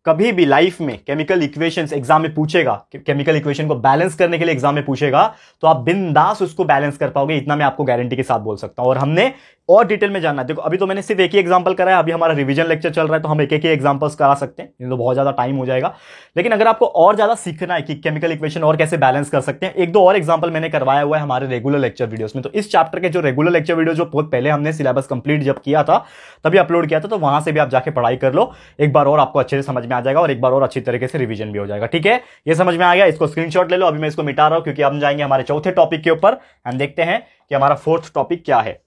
कभी भी लाइफ में केमिकल इक्वेशंस एग्जाम में पूछेगा केमिकल इक्वेशन को बैलेंस करने के लिए एग्जाम में पूछेगा तो आप बिंदास उसको बैलेंस कर पाओगे इतना मैं आपको गारंटी के साथ बोल सकता हूं और हमने और डिटेल में जानना है देखो अभी तो मैंने सिर्फ एक ही एग्जाम्पल करा है अभी हमारा रिवीजन लेक्चर चल रहा है तो हम एक एक एग्जाम्पल्स करा सकते हैं नहीं तो बहुत ज़्यादा टाइम हो जाएगा लेकिन अगर आपको और ज़्यादा सीखना है कि केमिकल इक्वेशन और कैसे बैलेंस कर सकते हैं एक दो और एग्जाम्पल मैंने करवाया हुआ है हमारे रेगुलर लेक्चर वीडियोस में तो इस चैप्टर के जो रेगुलर लेक्चर वीडियो जो बहुत पहले हमने सिलेबस कंप्लीट जब किया था तभी अपलोड किया था तो वहां से भी आप जाके पढ़ाई कर लो एक बार और आपको अच्छे से समझ में आ जाएगा और एक बार और अच्छी तरीके से रिविजन भी हो जाएगा ठीक है ये समझ में आ गया इसको स्क्रीनशॉट ले लो अभी मैं इसको मिटा रहा हूँ क्योंकि हम जाएंगे हमारे चौथे टॉपिक के ऊपर हम देखते हैं कि हमारा फोर्थ टॉपिक क्या है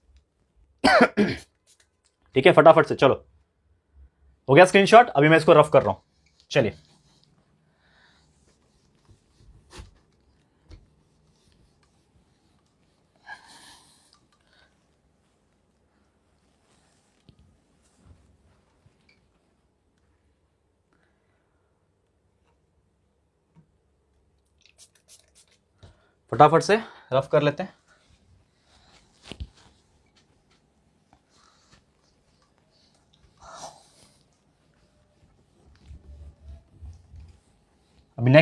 ठीक है फटाफट से चलो हो गया स्क्रीनशॉट अभी मैं इसको रफ कर रहा हूं चलिए फटाफट से रफ कर लेते हैं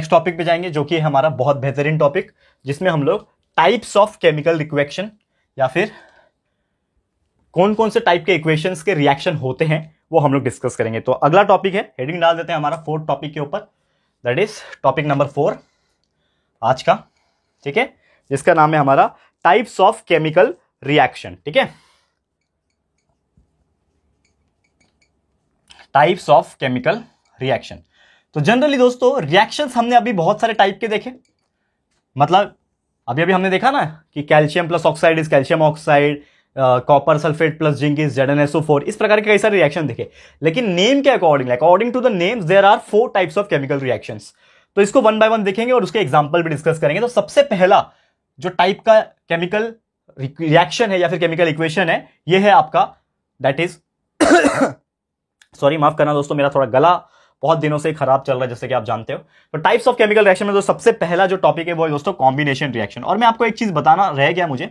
नेक्स्ट टॉपिक पे जाएंगे जो कि हमारा बहुत बेहतरीन टॉपिक जिसमें हम लोग टाइप्स ऑफ केमिकल इक्वेक्शन या फिर कौन कौन से टाइप के इक्वेशन के रिएक्शन होते हैं वो हम लोग डिस्कस करेंगे तो अगला टॉपिक है हेडिंग डाल देते हैं हमारा फोर्थ टॉपिक के ऊपर that is topic number four आज का ठीक है जिसका नाम है हमारा टाइप्स ऑफ केमिकल रिएक्शन ठीक है टाइप्स ऑफ केमिकल रिएक्शन तो जनरली दोस्तों रिएक्शंस हमने अभी बहुत सारे टाइप के देखे मतलब अभी अभी हमने देखा ना कि calcium plus oxide is calcium oxide copper sulphate plus zinc is Z इस प्रकार के कई सारे रिएक्शन देखे लेकिन नेम के according according to the names there are four types of chemical reaction तो इसको वन बाय वन देखेंगे और उसके एग्जाम्पल भी डिस्कस करेंगे तो सबसे पहला जो टाइप का केमिकल रिएक्शन है या फिर केमिकल इक्वेशन है ये है आपका दैट इज सॉरी माफ करना दोस्तों मेरा थोड़ा गला बहुत दिनों से खराब चल रहा है जैसे कि आप जानते हो तो टाइप्स ऑफ केमिकल रिएक्शन में जो तो सबसे पहला जो टॉपिक है वो है दोस्तों कॉम्बिनेशन रिएक्शन और मैं आपको एक चीज बताना रह गया मुझे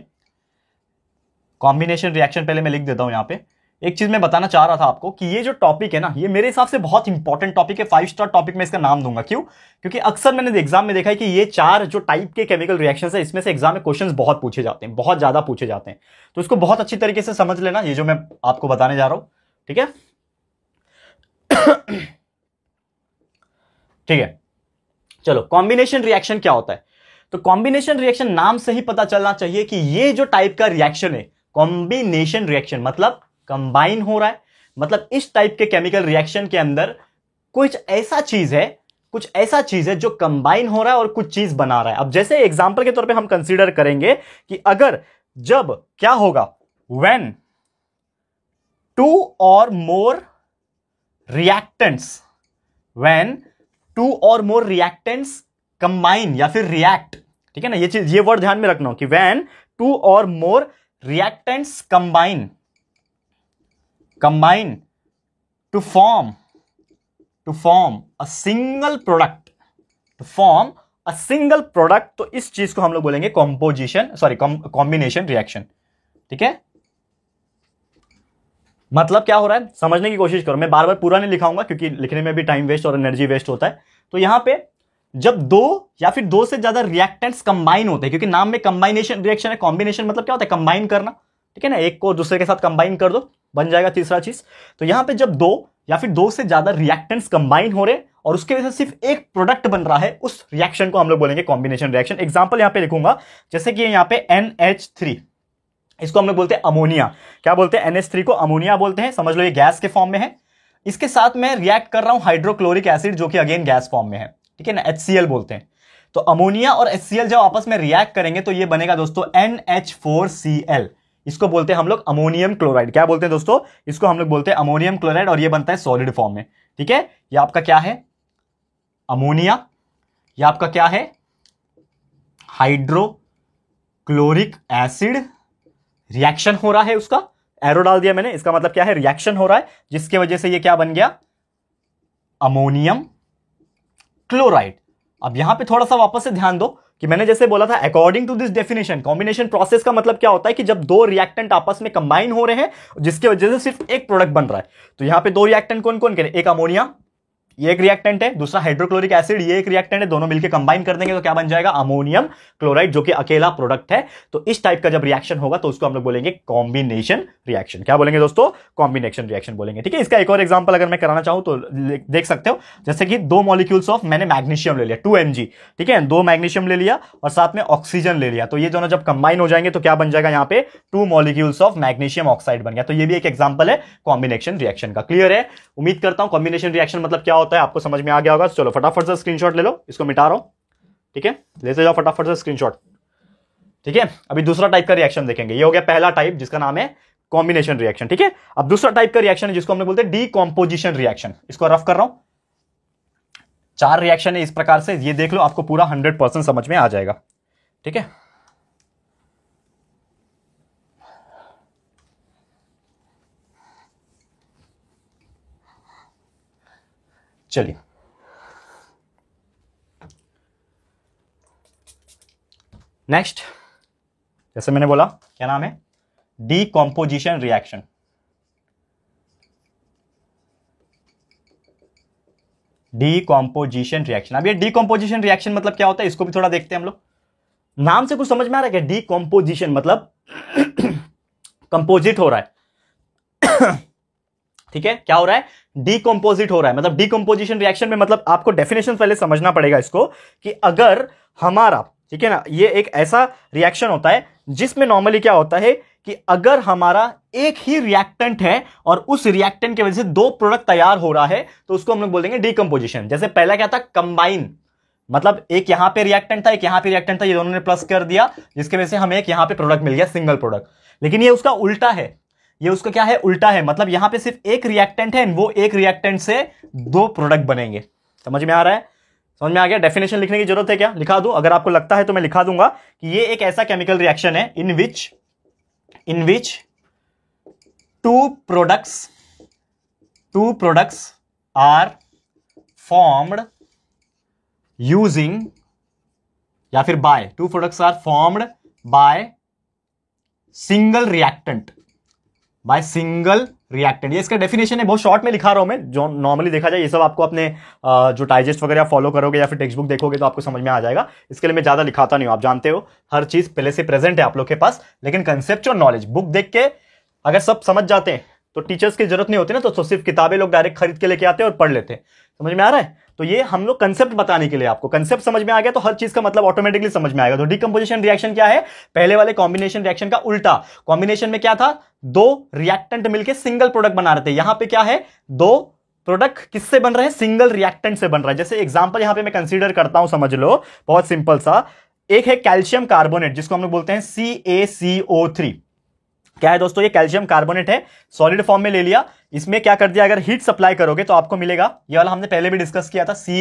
कॉम्बिनेशन रिएक्शन पहले मैं लिख देता हूं यहाँ पे एक चीज मैं बताना चाह रहा था आपको कि ये जो टॉपिक है ना ये मेरे हिसाब से बहुत इंपॉर्टेंट टॉपिक है फाइव स्टार टॉपिक में इसका नाम दूंगा क्यों क्योंकि अक्सर मैंने एग्जाम में देखा है कि ये चार जो टाइप के केमिकल रिएक्शन है इसमें से एग्जाम में क्वेश्चन बहुत पूछे जाते हैं बहुत ज्यादा पूछे जाते हैं तो इसको बहुत अच्छी तरीके से समझ लेना ये जो मैं आपको बताने जा रहा हूं ठीक है ठीक है चलो कॉम्बिनेशन रिएक्शन क्या होता है तो कॉम्बिनेशन रिएक्शन नाम से ही पता चलना चाहिए कि ये जो टाइप का रिएक्शन है कॉम्बिनेशन रिएक्शन मतलब कंबाइन हो रहा है मतलब इस टाइप के केमिकल रिएक्शन के अंदर कुछ ऐसा चीज है कुछ ऐसा चीज है जो कंबाइन हो रहा है और कुछ चीज बना रहा है अब जैसे एग्जाम्पल के तौर पर हम कंसिडर करेंगे कि अगर जब क्या होगा वेन टू और मोर रिएक्टेंट्स वेन टू और मोर रिएक्टेंट्स कंबाइन या फिर रिएक्ट ठीक है ना ये चीज ये वर्ड ध्यान में रखना हो कि वैन टू और more reactants combine combine to form to form a single product to form a single product तो इस चीज को हम लोग बोलेंगे कॉम्पोजिशन सॉरी कॉम्बिनेशन रिएक्शन ठीक है मतलब क्या हो रहा है समझने की कोशिश करो मैं बार बार पूरा नहीं लिखाऊंगा क्योंकि लिखने में भी टाइम वेस्ट और एनर्जी वेस्ट होता है तो यहाँ पे जब दो या फिर दो से ज्यादा रिएक्टेंट्स कंबाइन होते हैं क्योंकि नाम में कंबाइनेशन रिएक्शन है कॉम्बिनेशन मतलब क्या होता है कंबाइन करना ठीक है ना एक को दूसरे के साथ कंबाइन कर दो बन जाएगा तीसरा चीज तो यहाँ पे जब दो या फिर दो से ज्यादा रिएक्टेंट्स कंबाइन हो रहे और उसके वजह से सिर्फ एक प्रोडक्ट बन रहा है उस रिएक्शन को हम लोग बोलेंगे कॉम्बिनेशन रिएक्शन एग्जाम्पल यहाँ पे लिखूंगा जैसे कि यहाँ पे एन एच थ्री इसको हम लोग बोलते हैं अमोनिया क्या बोलते हैं एनएस को अमोनिया बोलते हैं समझ लो ये गैस के फॉर्म में है इसके साथ मैं रिएक्ट कर रहा हूं हाइड्रोक्लोरिक एसिड जो कि अगेन गैस फॉर्म में है ठीक है ना एच बोलते हैं तो अमोनिया और एच जब आपस में रिएक्ट करेंगे तो ये बनेगा दोस्तों एन इसको बोलते हैं हम लोग अमोनियम क्लोराइड क्या बोलते हैं दोस्तों इसको हम लोग बोलते हैं अमोनियम क्लोराइड और ये बनता है सॉलिड फॉर्म में ठीक है ये आपका क्या है अमोनिया ये आपका क्या है हाइड्रोक्लोरिक एसिड रिएक्शन हो रहा है उसका एरो डाल दिया मैंने इसका मतलब क्या है रिएक्शन हो रहा है जिसके वजह से ये क्या बन गया अमोनियम क्लोराइड अब यहां पे थोड़ा सा वापस से ध्यान दो कि मैंने जैसे बोला था according to this definition combination process का मतलब क्या होता है कि जब दो रिएक्टेंट आपस में कंबाइन हो रहे हैं जिसके वजह से सिर्फ एक प्रोडक्ट बन रहा है तो यहां पे दो रिएक्टेंट कौन कौन करें एक अमोनिया ये एक रिएक्टेंट है दूसरा हाइड्रोक्लोरिक एसिड ये एक रिएक्टेंट है दोनों मिलकर कंबाइन कर देंगे तो क्या बन जाएगा अमोनियम क्लोराइड जो कि अकेला प्रोडक्ट है तो इस टाइप का जब रिएक्शन होगा तो उसको हम लोग बोलेंगे कॉम्बिनेशन रिएक्शन क्या बोलेंगे दोस्तों कॉम्बिनेशन रिएक्शन बोलेंगे ठीक है इसका एक और एग्जाम्पल अगर मैं कराना चाहूँ तो देख सकते हो जैसे कि दो मॉलिक्यूल्स ऑफ मैंने मैग्नीशियम ले लिया टू ठीक है दो मैग्नीशियम ले लिया और साथ में ऑक्सीजन ले लिया तो ये दोनों जब कंबाइन हो जाएंगे तो क्या बन जाएगा यहाँ पे two molecules of magnesium oxide बन गया तो ये भी एक एग्जाम्पल है कॉम्बिनेशन रिएक्शन का क्लियर है उम्मीद करता हूँ कॉम्बिनेशन रिएक्शन मतलब क्या होता है आपको समझ में आ गया होगा तो चलो फटाफट से स्क्रीनशॉट ले लो इसको मिटा रहा हूँ ठीक है लेते जाओ फटाफट से स्क्रीनशॉट ठीक है अभी दूसरा टाइप का रिएक्शन देखेंगे ये हो गया पहला टाइप जिसका नाम है कॉम्बिनेशन रिएक्शन ठीक है अब दूसरा टाइप का रिएक्शन है जिसको हमने बोलते हैं डीकॉम्पोजिशन रिएक्शन इसको रफ कर रहा हूं चार रिएक्शन है इस प्रकार से ये देख लो आपको पूरा हंड्रेड परसेंट समझ में आ जाएगा ठीक है चलिए नेक्स्ट जैसे मैंने बोला क्या नाम है decomposition reaction decomposition reaction अब ये डी कॉम्पोजिशन रिएक्शन मतलब क्या होता है इसको भी थोड़ा देखते हैं हम लोग नाम से कुछ समझ में आ रहा है क्या डी कॉम्पोजिशन मतलब कंपोजिट हो रहा है ठीक है क्या हो रहा है डीकम्पोजिट हो रहा है मतलब डीकम्पोजिशन रिएक्शन में मतलब आपको डेफिनेशन पहले समझना पड़ेगा इसको कि अगर हमारा ठीक है ना ये एक ऐसा रिएक्शन होता है जिसमें नॉर्मली क्या होता है कि अगर हमारा एक ही रिएक्टेंट है और उस रिएक्टेंट की वजह से दो प्रोडक्ट तैयार हो रहा है तो उसको हम लोग बोलेंगे डीकम्पोजिशन जैसे पहला क्या था कंबाइन मतलब एक यहां पे रिएक्टेंट था एक यहां पे रिएक्टेंट था ये दोनों ने प्लस कर दिया जिसके वजह से हमें एक यहां पे प्रोडक्ट मिल गया सिंगल प्रोडक्ट लेकिन ये उसका उल्टा है ये उसका क्या है उल्टा है मतलब यहां पे सिर्फ एक रिएक्टेंट है वो एक रिएक्टेंट से दो प्रोडक्ट बनेंगे समझ में आ रहा है समझ में आ गया डेफिनेशन लिखने की जरूरत है क्या लिखा दो अगर आपको लगता है तो मैं लिखा दूंगा कि ये एक ऐसा केमिकल रिएक्शन है in which in which two products two products are formed using या फिर by two products are formed by single reactant by single reactant ये इसका डेफिनेशन है बहुत शॉर्ट में लिखा रहा हूं मैं जो नॉर्मली देखा जाए ये सब आपको अपने जो डाइजेस्ट वगैरह फॉलो करोगे या फिर टेक्स्ट बुक देखोगे तो आपको समझ में आ जाएगा इसके लिए मैं ज़्यादा लिखाता नहीं हूं आप जानते हो हर चीज़ पहले से प्रेजेंट है आप लोग के पास लेकिन कंसेप्ट और नॉलेज बुक देख के अगर सब समझ जाते हैं तो टीचर्स की जरूरत नहीं होती ना तो, तो सिर्फ किताबें लोग डायरेक्ट खरीद के लेके आते हैं और पढ़ लेते हैं समझ में आ रहा है तो ये हम लोग कंसेप्ट बताने के लिए आपको कंसेप्ट समझ में आ गया तो हर चीज का मतलब ऑटोमेटिकली समझ में आएगा तो डिकम्पोजिशन रिएक्शन क्या है पहले वाले कॉम्बिनेशन रिएक्शन का उल्टा कॉम्बिनेशन में क्या था दो रिएक्टेंट मिलकर सिंगल प्रोडक्ट बना रहे थे यहां पर क्या है दो प्रोडक्ट किससे बन रहे हैं सिंगल रिएक्टेंट से बन रहा है जैसे एग्जाम्पल यहां पर मैं कंसिडर करता हूं समझ लो बहुत सिंपल सा एक है कैल्शियम कार्बोनेट जिसको हम लोग बोलते हैं सी ए सी ओ थ्री क्या है दोस्तों ये कैल्शियम कार्बोनेट है सॉलिड फॉर्म में ले लिया इसमें क्या कर दिया अगर हीट सप्लाई करोगे तो आपको मिलेगा ये वाला हमने पहले भी डिस्कस किया था सी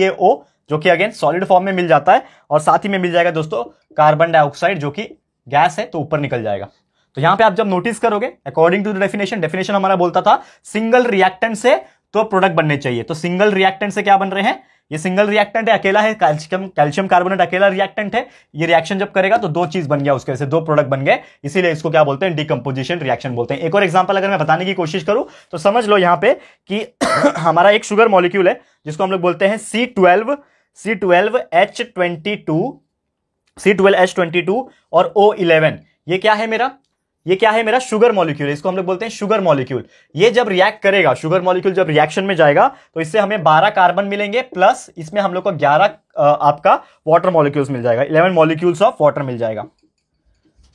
जो कि अगेन सॉलिड फॉर्म में मिल जाता है और साथ ही में मिल जाएगा दोस्तों कार्बन डाइऑक्साइड जो कि गैस है तो ऊपर निकल जाएगा तो यहां पे आप जब नोटिस करोगे according to the definition definition हमारा बोलता था सिंगल रिएक्टेंट से तो प्रोडक्ट बनने चाहिए तो सिंगल रिएक्टेंट से क्या बन रहे हैं ये सिंगल रिएक्टेंट है अकेला है कैल्शियम कैल्शियम कार्बोनेट अकेला रिएक्टेंट है ये रिएक्शन जब करेगा तो दो चीज बन गया उसके से दो प्रोडक्ट बन गए इसीलिए इसको क्या बोलते हैं डिकम्पोजिशन रिएक्शन बोलते हैं एक और एग्जाम्पल अगर मैं बताने की कोशिश करूं तो समझ लो यहाँ पे कि हमारा एक शुगर मॉलिक्यूल है जिसको हम लोग बोलते हैं C twelve C twelve H twenty two C twelve H twenty two और ओ इलेवन ये क्या है मेरा ये क्या है मेरा शुगर मॉलिक्यूल इसको हम लोग बोलते हैं शुगर मॉलिक्यूल ये जब रिएक्ट करेगा शुगर मॉलिक्यूल जब रिएक्शन में जाएगा तो इससे हमें 12 कार्बन मिलेंगे प्लस इसमें हम लोग को 11 आपका वाटर मॉलिक्यूल्स मिल जाएगा 11 मॉलिक्यूल्स ऑफ वाटर मिल जाएगा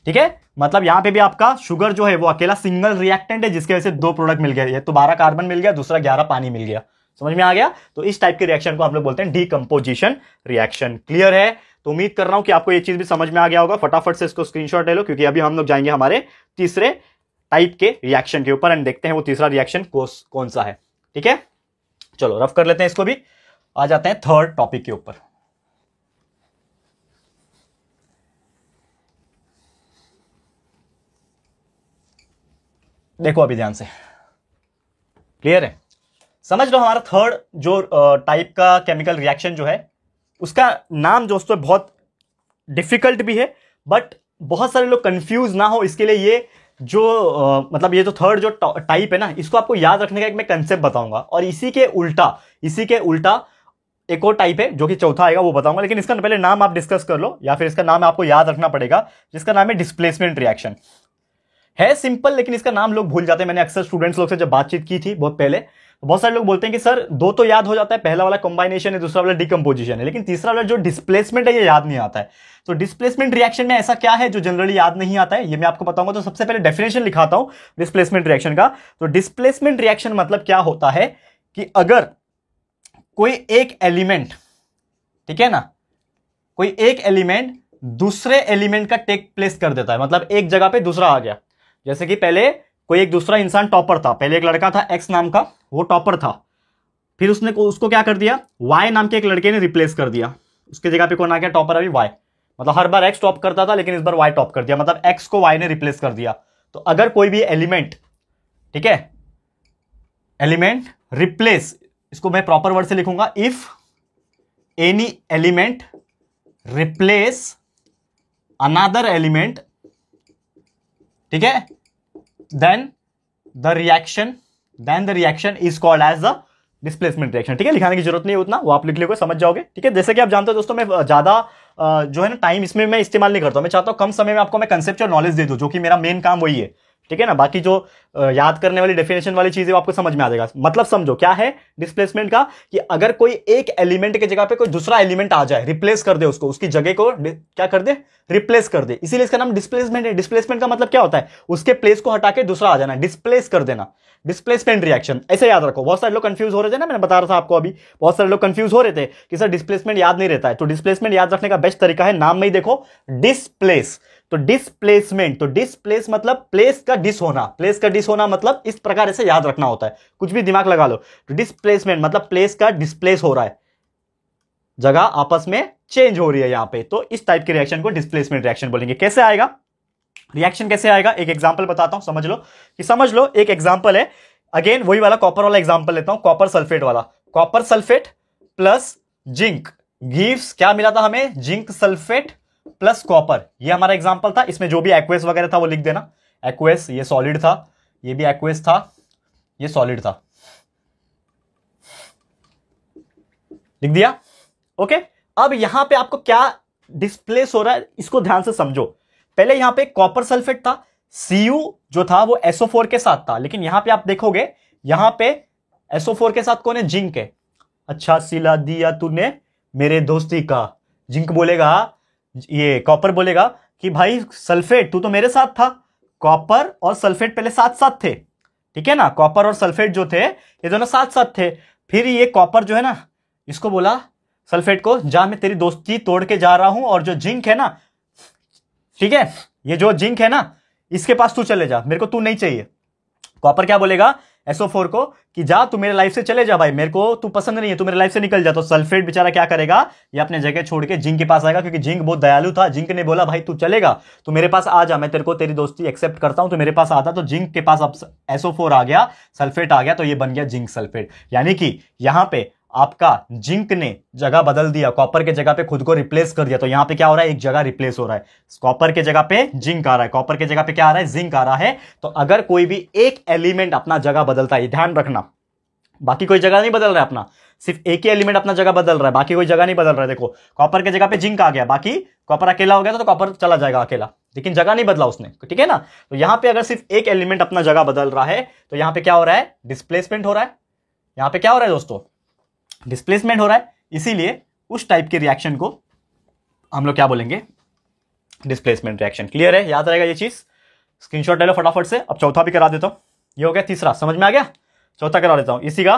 ठीक है मतलब यहां पे भी आपका शुगर जो है वो अकेला सिंगल रिएक्टेंट है जिसकी वजह से दो प्रोडक्ट मिल गया ये तो बारह कार्बन मिल गया दूसरा ग्यारह पानी मिल गया समझ में आ गया तो इस टाइप के रिएक्शन को हम लोग बोलते हैं डीकम्पोजिशन रिएक्शन क्लियर है तो उम्मीद कर रहा हूं कि आपको ये चीज भी समझ में आ गया होगा फटाफट से इसको स्क्रीनशॉट ले लो क्योंकि अभी हम लोग जाएंगे हमारे तीसरे टाइप के रिएक्शन के ऊपर एंड देखते हैं वो तीसरा रिएक्शन कौन सा है ठीक है चलो रफ कर लेते हैं इसको भी आ जाते हैं थर्ड टॉपिक के ऊपर देखो अभी ध्यान से क्लियर है समझ लो हमारा थर्ड जो टाइप का केमिकल रिएक्शन जो है उसका नाम दोस्तों बहुत डिफिकल्ट भी है बट बहुत सारे लोग कंफ्यूज ना हो इसके लिए ये जो आ, मतलब ये जो थर्ड जो टाइप है ना इसको आपको याद रखने का एक मैं कंसेप्ट बताऊंगा और इसी के उल्टा इसी के उल्टा एक और टाइप है जो कि चौथा आएगा वो बताऊंगा लेकिन इसका पहले नाम आप डिस्कस कर लो या फिर इसका नाम आपको याद रखना पड़ेगा जिसका नाम है डिस्प्लेसमेंट रिएक्शन है सिंपल लेकिन इसका नाम लोग भूल जाते हैं मैंने अक्सर स्टूडेंट्स लोग से जब बातचीत की थी बहुत पहले बहुत सारे लोग बोलते हैं कि सर दो तो याद हो जाता है पहला वाला कॉम्बाइनेशन है दूसरा वाला डिकम्पोजिशन है लेकिन तीसरा वाला जो डिस्प्लेसमेंट है ये याद नहीं आता है तो डिस्प्लेसमेंट रिएक्शन में ऐसा क्या है जो जनरली याद नहीं आता है ये मैं आपको बताऊंगा तो सबसे पहले डेफिनेशन लिखाता हूं डिस्प्लेसमेंट रिएक्शन का तो डिस्प्लेसमेंट रिएक्शन मतलब क्या होता है कि अगर कोई एक एलिमेंट ठीक है ना कोई एक एलिमेंट दूसरे एलिमेंट का टेक प्लेस कर देता है मतलब एक जगह पे दूसरा आ गया जैसे कि पहले कोई एक दूसरा इंसान टॉपर था पहले एक लड़का था एक्स नाम का वो टॉपर था फिर उसने उसको क्या कर दिया वाई नाम के एक लड़के ने रिप्लेस कर दिया उसकी जगह पे कौन आ गया टॉपर अभी वाई मतलब हर बार एक्स टॉप करता था लेकिन इस बार वाई टॉप कर दिया मतलब एक्स को वाई ने रिप्लेस कर दिया तो अगर कोई भी एलिमेंट ठीक है एलिमेंट रिप्लेस इसको मैं प्रॉपर वर्ड से लिखूंगा if any element replace another element ठीक है then the reaction then the reaction is called as the displacement reaction ठीक है लिखाने की जरूरत नहीं है उतना वो आप लिख लोगे समझ जाओगे ठीक है जैसे कि आप जानते हो दोस्तों मैं ज़्यादा जो है ना टाइम इसमें मैं इस्तेमाल नहीं करता मैं चाहता हूं कम समय में आपको मैं कंसेप्ट और नॉलेज दे दूँ जो कि मेरा मेन काम वही है ठीक है ना बाकी जो याद करने वाली डेफिनेशन वाली चीज़ें आपको समझ में आ जाएगा मतलब समझो क्या है डिस्प्लेसमेंट का कि अगर कोई एक एलिमेंट की जगह पे कोई दूसरा एलिमेंट आ जाए रिप्लेस कर दे उसको उसकी जगह को क्या कर दे रिप्लेस कर दे इसीलिए इसका नाम डिस्प्लेसमेंट है डिस्प्लेसमेंट का मतलब क्या होता है उसके प्लेस को हटा के दूसरा आ जाना डिस्प्लेस कर देना डिस्प्लेसमेंट रिएक्शन ऐसे याद रखो बहुत सारे लोग कंफ्यूज हो रहे थे ना मैंने बता रहा था आपको अभी बहुत सारे लोग कंफ्यूज हो रहे थे कि सर डिस्प्लेसमेंट याद नहीं रहता है तो डिस्प्लेसमेंट याद रखने का बेस्ट तरीका है नाम में ही देखो डिस्प्लेस तो डिस्प्लेसमेंट तो डिसप्लेस मतलब प्लेस का डिस होना प्लेस का डिस होना मतलब इस प्रकार से याद रखना होता है कुछ भी दिमाग लगा लो तो डिस्प्लेसमेंट मतलब प्लेस का डिसप्लेस हो रहा है जगह आपस में चेंज हो रही है यहां पे तो इस टाइप के रिएक्शन को डिस्प्लेसमेंट रिएक्शन बोलेंगे कैसे आएगा रिएक्शन कैसे आएगा एक एग्जाम्पल बताता हूं समझ लो कि समझ लो एक एग्जाम्पल है अगेन वही वाला कॉपर वाला एग्जाम्पल लेता हूं कॉपर सल्फेट वाला copper sulphate plus zinc gives क्या मिला था हमें जिंक सल्फेट प्लस कॉपर ये हमारा एग्जाम्पल था इसमें जो भी एक्वेस वगैरह था वो लिख देना एक्वेस ये सॉलिड था ये भी एक्वेस था ये सॉलिड था लिख दिया ओके अब यहां पे आपको क्या डिस्प्लेस हो रहा है इसको ध्यान से समझो पहले यहां पे कॉपर सल्फेट था सीयू जो था वो SO4 के साथ था लेकिन यहां पे आप देखोगे यहां पे SO4 के साथ कौन है जिंक है अच्छा सिला दिया तूने मेरे दोस्ती का जिंक बोलेगा ये कॉपर बोलेगा कि भाई सल्फेट तू तो मेरे साथ था कॉपर और सल्फेट पहले साथ साथ थे ठीक है ना कॉपर और सल्फेट जो थे ये दोनों साथ साथ थे फिर ये कॉपर जो है ना इसको बोला सल्फेट को जा मैं तेरी दोस्ती तोड़ के जा रहा हूं और जो जिंक है ना ठीक है ये जो जिंक है ना इसके पास तू चले जा मेरे को तू नहीं चाहिए कॉपर क्या बोलेगा एसओ फोर को कि जा तू मेरे लाइफ से चले जा भाई मेरे को तू पसंद नहीं है तू मेरे लाइफ से निकल जा तो सल्फेट बेचारा क्या करेगा ये अपने जगह छोड़ के जिंक के पास आएगा क्योंकि जिंक बहुत दयालु था जिंक ने बोला भाई तू चलेगा तो मेरे पास आ जा मैं तेरे को तेरी दोस्ती एक्सेप्ट करता हूं तो मेरे पास आता तो जिंक के पास अब एसओ आ गया सल्फेट आ गया तो ये बन गया जिंक सल्फेट यानी कि यहां पर आपका जिंक ने जगह बदल दिया कॉपर के जगह पे खुद को रिप्लेस कर दिया तो यहां पे क्या हो रहा है एक जगह रिप्लेस हो रहा है कॉपर के जगह पे जिंक आ रहा है कॉपर के जगह पे क्या आ रहा है जिंक आ रहा है तो अगर कोई भी एक एलिमेंट अपना जगह बदलता है ध्यान रखना बाकी कोई जगह नहीं बदल रहा है अपना सिर्फ एक ही एलिमेंट अपना जगह बदल रहा है बाकी कोई जगह नहीं बदल रहा है देखो कॉपर के जगह पे जिंक आ गया बाकी कॉपर अकेला हो गया तो कॉपर चला जाएगा अकेला लेकिन जगह नहीं बदला उसने तो ठीक है ना तो यहां पे अगर सिर्फ एक एलिमेंट अपना जगह बदल रहा है तो यहां पे क्या हो रहा है डिस्प्लेसमेंट हो रहा है यहां पे क्या हो रहा है दोस्तों डिस्प्लेसमेंट हो रहा है इसीलिए उस टाइप के रिएक्शन को हम लोग क्या बोलेंगे डिस्प्लेसमेंट रिएक्शन क्लियर है याद रहेगा ये चीज़ स्क्रीनशॉट ले लो फटाफट से अब चौथा भी करा देता हूँ ये हो गया तीसरा समझ में आ गया चौथा करा देता हूँ इसी का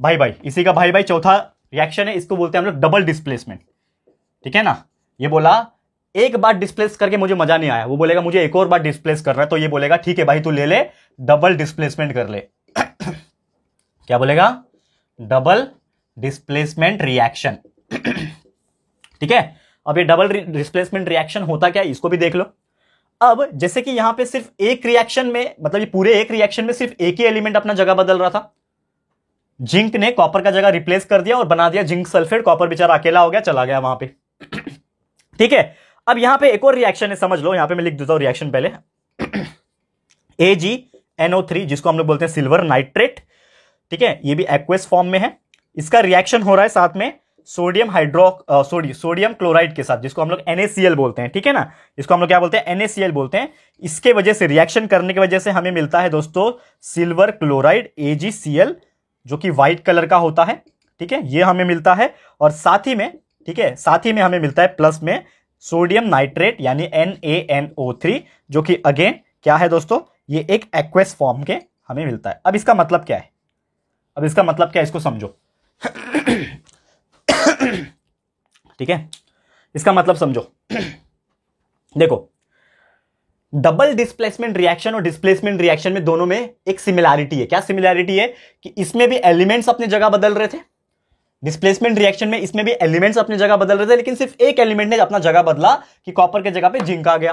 भाई भाई इसी का भाई भाई चौथा रिएक्शन है इसको बोलते हैं हम लोग डबल डिस्प्लेसमेंट ठीक है ना ये बोला एक बार डिस्प्लेस करके मुझे मजा नहीं आया वो बोलेगा मुझे एक और बार डिस्प्लेस कर रहा है तो ये बोलेगा ठीक है भाई तू ले ले डबल डिस्प्लेसमेंट कर ले क्या बोलेगा डबल डिस्प्लेसमेंट रिएक्शन ठीक है अब ये डबल डिस्प्लेसमेंट रिएक्शन होता क्या है इसको भी देख लो अब जैसे कि यहां पे सिर्फ एक रिएक्शन में मतलब ये पूरे एक रिएक्शन में सिर्फ एक ही एलिमेंट अपना जगह बदल रहा था जिंक ने कॉपर का जगह रिप्लेस कर दिया और बना दिया जिंक सल्फेट कॉपर बेचारा अकेला हो गया चला गया वहां पे ठीक है अब यहां पे एक और रिएक्शन है समझ लो यहां पे मैं लिख देता हूं रिएक्शन पहले ए जी एनओ थ्री जिसको हम लोग बोलते हैं सिल्वर नाइट्रेट ठीक है ये भी एक्वेस फॉर्म में है इसका रिएक्शन हो रहा है साथ में sodium hydro sorry sodium chloride के साथ जिसको हम लोग NaCl बोलते हैं ठीक है ना इसको हम लोग क्या बोलते हैं NaCl बोलते हैं इसके वजह से रिएक्शन करने की वजह से हमें मिलता है दोस्तों सिल्वर क्लोराइड AgCl जो कि व्हाइट कलर का होता है ठीक है ये हमें मिलता है और साथ ही में ठीक है साथ ही में हमें मिलता है प्लस में सोडियम नाइट्रेट यानी थ्री जो कि अगेन क्या है दोस्तों ये एक एक्वेस फॉर्म के हमें मिलता है अब इसका मतलब क्या है अब इसका मतलब क्या है इसको समझो ठीक है इसका मतलब समझो देखो डबल डिस्प्लेसमेंट रिएक्शन और डिस्प्लेसमेंट रिएक्शन में दोनों में एक सिमिलैरिटी है क्या सिमिलैरिटी है कि इसमें भी एलिमेंट्स अपनी जगह बदल रहे थे डिस्प्लेसमेंट रिएक्शन में इसमें भी एलिमेंट्स अपनी जगह बदल रहे थे लेकिन सिर्फ एक एलिमेंट ने अपना जगह बदला कि कॉपर के जगह पे जिंक आ गया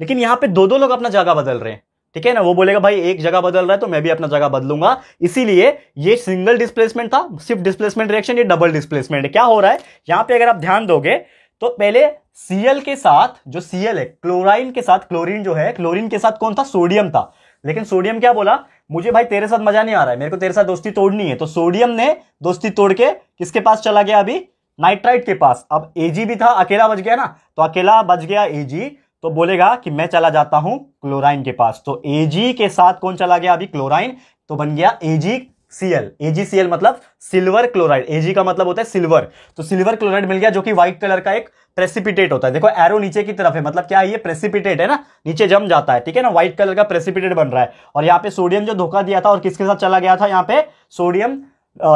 लेकिन यहां पे दो दो लोग अपना जगह बदल रहे हैं ठीक है ना वो बोलेगा भाई एक जगह बदल रहा है तो मैं भी अपना जगह बदलूंगा इसीलिए ये सिंगल डिस्प्लेसमेंट था सिर्फ डिस्प्लेसमेंट रिएक्शन ये डबल डिस्प्लेसमेंट है क्या हो रहा है यहां पे अगर आप ध्यान दोगे तो पहले सीएल के साथ जो सीएल है क्लोराइन के साथ क्लोरीन जो है क्लोरीन के साथ कौन था सोडियम था लेकिन सोडियम क्या बोला मुझे भाई तेरे साथ मजा नहीं आ रहा है मेरे को तेरे साथ दोस्ती तोड़नी है तो सोडियम ने दोस्ती तोड़ के किसके पास चला गया अभी नाइट्राइट के पास अब एजी भी था अकेला बच गया ना तो अकेला बच गया एजी तो बोलेगा कि मैं चला जाता हूं क्लोराइन के पास तो एजी के साथ कौन चला गया अभी क्लोराइन तो बन गया एजी सीएल एजीसीएल मतलब सिल्वर क्लोराइड एजी का मतलब होता है सिल्वर तो सिल्वर क्लोराइड मिल गया जो कि व्हाइट कलर का एक प्रेसिपिटेट होता है देखो एरो नीचे की तरफ है मतलब क्या है ये प्रेसिपिटेट है ना नीचे जम जाता है ठीक है ना व्हाइट कलर का प्रेसिपिटेट बन रहा है और यहाँ पे सोडियम जो धोखा दिया था और किसके साथ चला गया था यहाँ पे सोडियम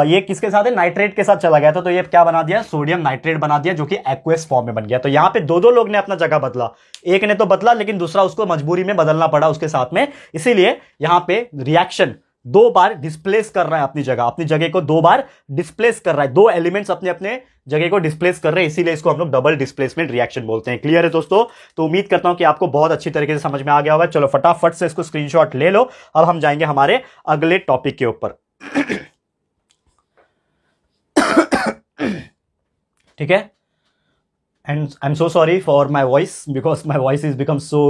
ये किसके साथ है नाइट्रेट के साथ चला गया था तो ये क्या बना दिया सोडियम नाइट्रेट बना दिया जो कि एक्वेस फॉर्म में बन गया तो यहां पे दो दो लोग ने अपना जगह बदला एक ने तो बदला लेकिन दूसरा उसको मजबूरी में बदलना पड़ा उसके साथ में इसीलिए यहां पे रिएक्शन दो बार डिस्प्लेस कर रहा है अपनी जगह अपनी जगह को दो बार डिस्प्लेस कर रहा है दो एलिमेंट्स अपने अपने जगह को डिस्प्लेस कर रहे हैं इसीलिए इसको हम लोग डबल डिस्प्लेसमेंट रिएक्शन बोलते हैं क्लियर है दोस्तों तो उम्मीद करता हूं कि आपको बहुत अच्छी तरीके से समझ में आ गया होगा चलो फटाफट से इसको स्क्रीनशॉट ले लो अब हम जाएंगे हमारे अगले टॉपिक के ऊपर ठीक है and I am so sorry for my voice because my voice is become so